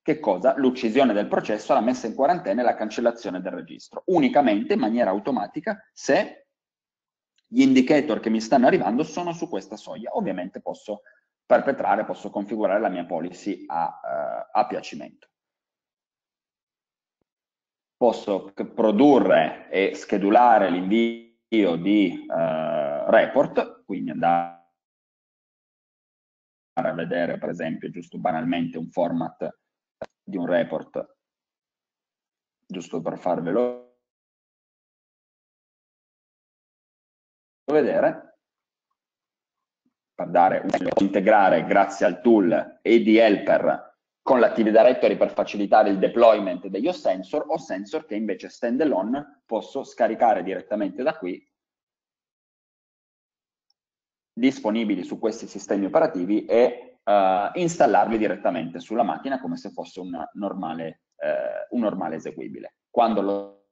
B: che cosa? L'uccisione del processo, la messa in quarantena e la cancellazione del registro, unicamente in maniera automatica se gli indicator che mi stanno arrivando sono su questa soglia. Ovviamente posso perpetrare, posso configurare la mia policy a, uh, a piacimento posso produrre e schedulare l'invio di eh, report, quindi andare a vedere per esempio giusto banalmente un format di un report, giusto per farvelo
C: vedere,
B: per dare un integrare grazie al tool ed helper con l'Active Directory per facilitare il deployment degli sensor o sensor che invece standalone posso scaricare direttamente da qui disponibili su questi sistemi operativi e eh, installarli direttamente sulla macchina come se fosse normale, eh, un normale eseguibile. Quando lo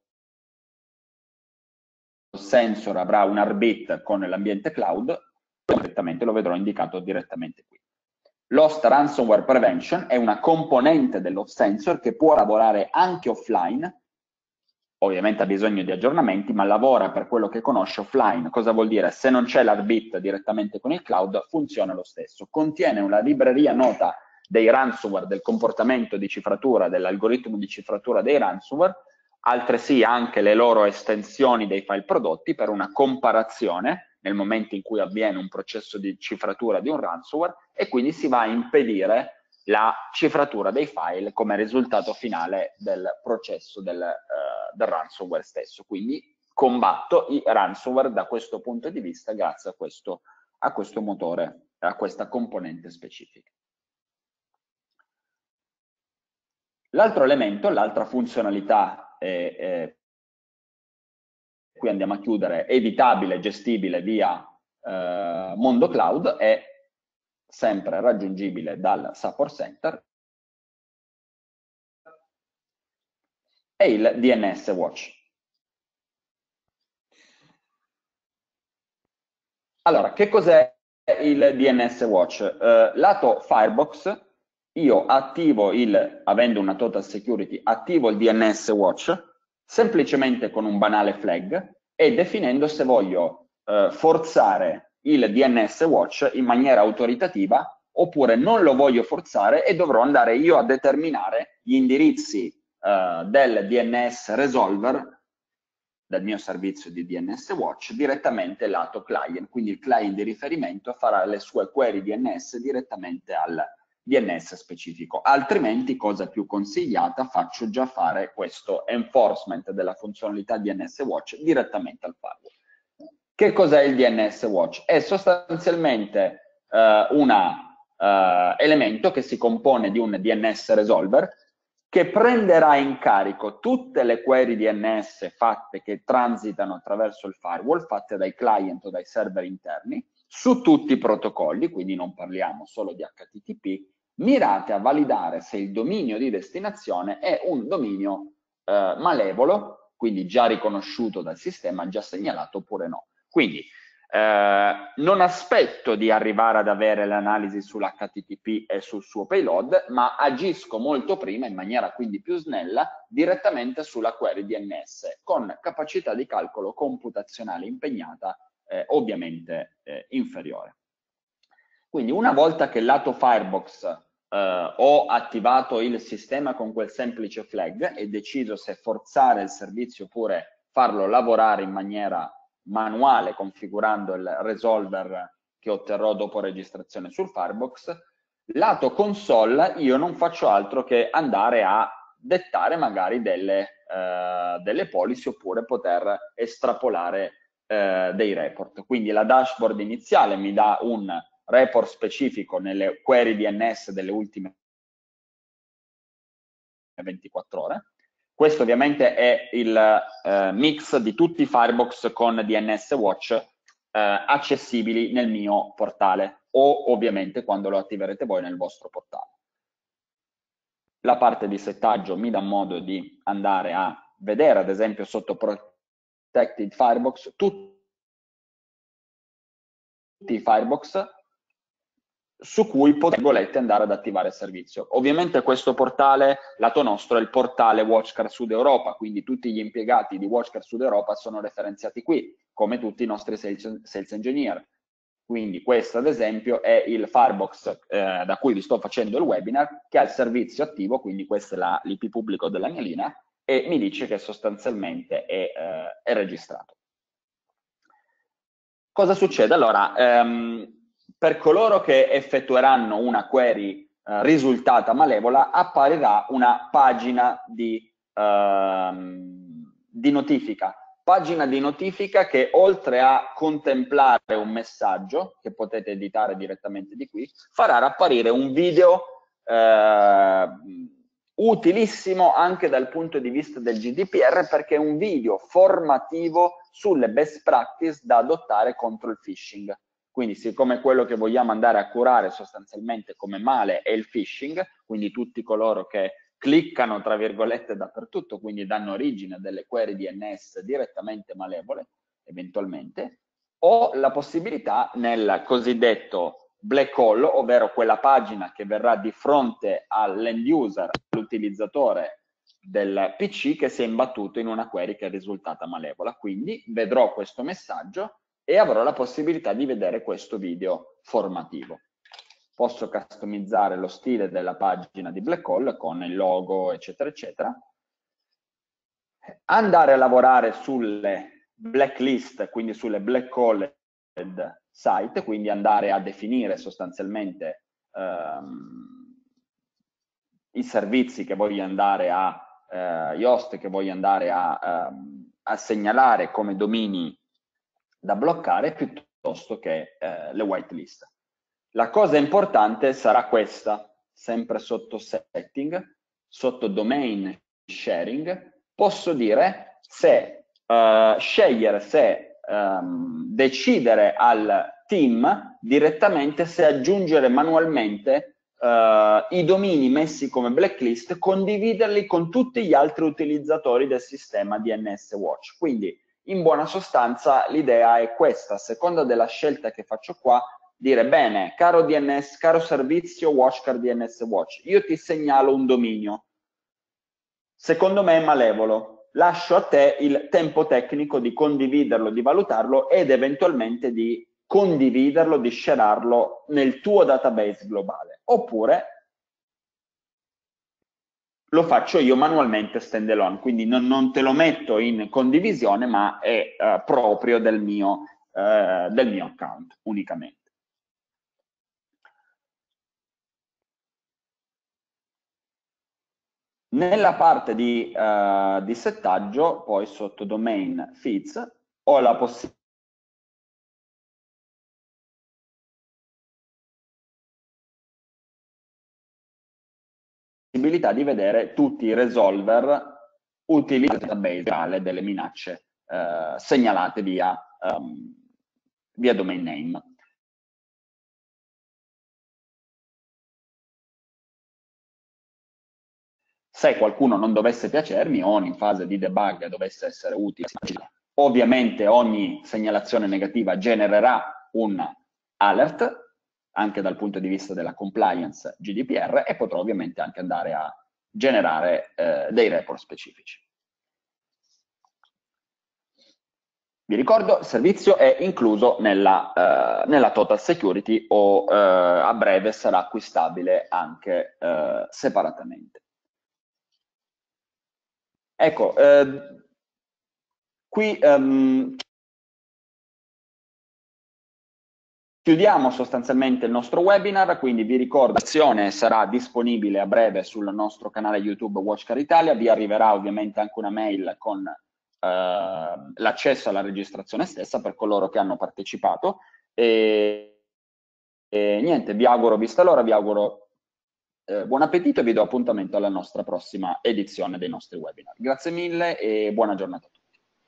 B: sensor avrà un arbit con l'ambiente cloud, lo vedrò indicato direttamente qui. Lost ransomware prevention è una componente dello sensor che può lavorare anche offline, ovviamente ha bisogno di aggiornamenti, ma lavora per quello che conosce offline. Cosa vuol dire? Se non c'è l'arbit direttamente con il cloud, funziona lo stesso. Contiene una libreria nota dei ransomware, del comportamento di cifratura, dell'algoritmo di cifratura dei ransomware, altresì anche le loro estensioni dei file prodotti per una comparazione nel momento in cui avviene un processo di cifratura di un ransomware e quindi si va a impedire la cifratura dei file come risultato finale del processo del, uh, del ransomware stesso. Quindi combatto i ransomware da questo punto di vista grazie a questo, a questo motore, a questa componente specifica. L'altro elemento, l'altra funzionalità eh, eh, qui andiamo a chiudere, evitabile, gestibile via eh, Mondo Cloud, è sempre raggiungibile dal Support Center e il DNS Watch. Allora, che cos'è il DNS Watch? Eh, lato Firebox, io attivo il, avendo una Total Security, attivo il DNS Watch, semplicemente con un banale flag e definendo se voglio eh, forzare il DNS watch in maniera autoritativa oppure non lo voglio forzare e dovrò andare io a determinare gli indirizzi eh, del DNS resolver del mio servizio di DNS watch direttamente lato client, quindi il client di riferimento farà le sue query DNS direttamente al, DNS specifico. Altrimenti, cosa più consigliata, faccio già fare questo enforcement della funzionalità DNS Watch direttamente al firewall. Che cos'è il DNS Watch? È sostanzialmente eh, un eh, elemento che si compone di un DNS resolver che prenderà in carico tutte le query DNS fatte che transitano attraverso il firewall, fatte dai client o dai server interni, su tutti i protocolli, quindi non parliamo solo di HTTP, mirate a validare se il dominio di destinazione è un dominio eh, malevolo, quindi già riconosciuto dal sistema, già segnalato oppure no. Quindi eh, non aspetto di arrivare ad avere l'analisi sull'HTTP e sul suo payload, ma agisco molto prima, in maniera quindi più snella, direttamente sulla query DNS, con capacità di calcolo computazionale impegnata eh, ovviamente eh, inferiore. Quindi una volta che il lato Firebox eh, ho attivato il sistema con quel semplice flag e deciso se forzare il servizio oppure farlo lavorare in maniera manuale configurando il resolver che otterrò dopo registrazione sul Firebox, lato console io non faccio altro che andare a dettare magari delle, eh, delle policy oppure poter estrapolare eh, dei report. Quindi la dashboard iniziale mi dà un report specifico nelle query DNS delle ultime 24 ore. Questo ovviamente è il eh, mix di tutti i Firebox con DNS Watch eh, accessibili nel mio portale o ovviamente quando lo attiverete voi nel vostro portale. La parte di settaggio mi dà modo di andare a vedere ad esempio sotto Protected Firebox tutti i Firebox su cui potrebbe andare ad attivare il servizio. Ovviamente questo portale, lato nostro, è il portale WatchCar Sud Europa, quindi tutti gli impiegati di WatchCar Sud Europa sono referenziati qui, come tutti i nostri sales, sales engineer. Quindi questo ad esempio è il Firebox eh, da cui vi sto facendo il webinar, che ha il servizio attivo, quindi questa è l'IP pubblico della mia linea, e mi dice che sostanzialmente è, eh, è registrato. Cosa succede? Allora, ehm, per coloro che effettueranno una query eh, risultata malevola apparirà una pagina di, ehm, di notifica. Pagina di notifica che oltre a contemplare un messaggio, che potete editare direttamente di qui, farà apparire un video eh, utilissimo anche dal punto di vista del GDPR perché è un video formativo sulle best practice da adottare contro il phishing. Quindi siccome quello che vogliamo andare a curare sostanzialmente come male è il phishing, quindi tutti coloro che cliccano tra virgolette dappertutto, quindi danno origine a delle query DNS direttamente malevole, eventualmente, ho la possibilità nel cosiddetto black hole, ovvero quella pagina che verrà di fronte all'end user, all'utilizzatore del PC che si è imbattuto in una query che è risultata malevola. Quindi vedrò questo messaggio e avrò la possibilità di vedere questo video formativo. Posso customizzare lo stile della pagina di Black Hole con il logo, eccetera, eccetera. Andare a lavorare sulle blacklist, quindi sulle Black Hole site, quindi andare a definire sostanzialmente ehm, i servizi che voglio andare a, eh, gli host che voglio andare a, eh, a segnalare come domini da bloccare piuttosto che eh, le whitelist. La cosa importante sarà questa, sempre sotto setting, sotto domain sharing, posso dire se eh, scegliere se ehm, decidere al team direttamente se aggiungere manualmente eh, i domini messi come blacklist, condividerli con tutti gli altri utilizzatori del sistema DNS Watch. Quindi in buona sostanza l'idea è questa, a seconda della scelta che faccio qua, dire bene, caro DNS, caro servizio Watchcard DNS Watch, io ti segnalo un dominio. Secondo me è malevolo. Lascio a te il tempo tecnico di condividerlo, di valutarlo ed eventualmente di condividerlo, di scelarlo nel tuo database globale. Oppure lo faccio io manualmente stand alone, quindi non, non te lo metto in condivisione, ma è eh, proprio del mio, eh, del mio account unicamente. Nella parte di, uh, di settaggio, poi sotto domain feeds, ho la possibilità possibilità di vedere tutti i resolver utilizzati dal database delle minacce eh, segnalate via, um, via domain name. Se qualcuno non dovesse piacermi o in fase di debug dovesse essere utile, ovviamente ogni segnalazione negativa genererà un alert anche dal punto di vista della compliance GDPR e potrò ovviamente anche andare a generare eh, dei report specifici. Vi ricordo, il servizio è incluso nella, eh, nella Total Security o eh, a breve sarà acquistabile anche eh, separatamente. Ecco, ehm, qui ehm, Chiudiamo sostanzialmente il nostro webinar, quindi vi ricordo che l'azione sarà disponibile a breve sul nostro canale YouTube Watchcar Italia, vi arriverà ovviamente anche una mail con eh, l'accesso alla registrazione stessa per coloro che hanno partecipato e, e niente, vi auguro, vista l'ora, vi auguro eh, buon appetito e vi do appuntamento alla nostra prossima edizione dei nostri webinar. Grazie mille e buona giornata.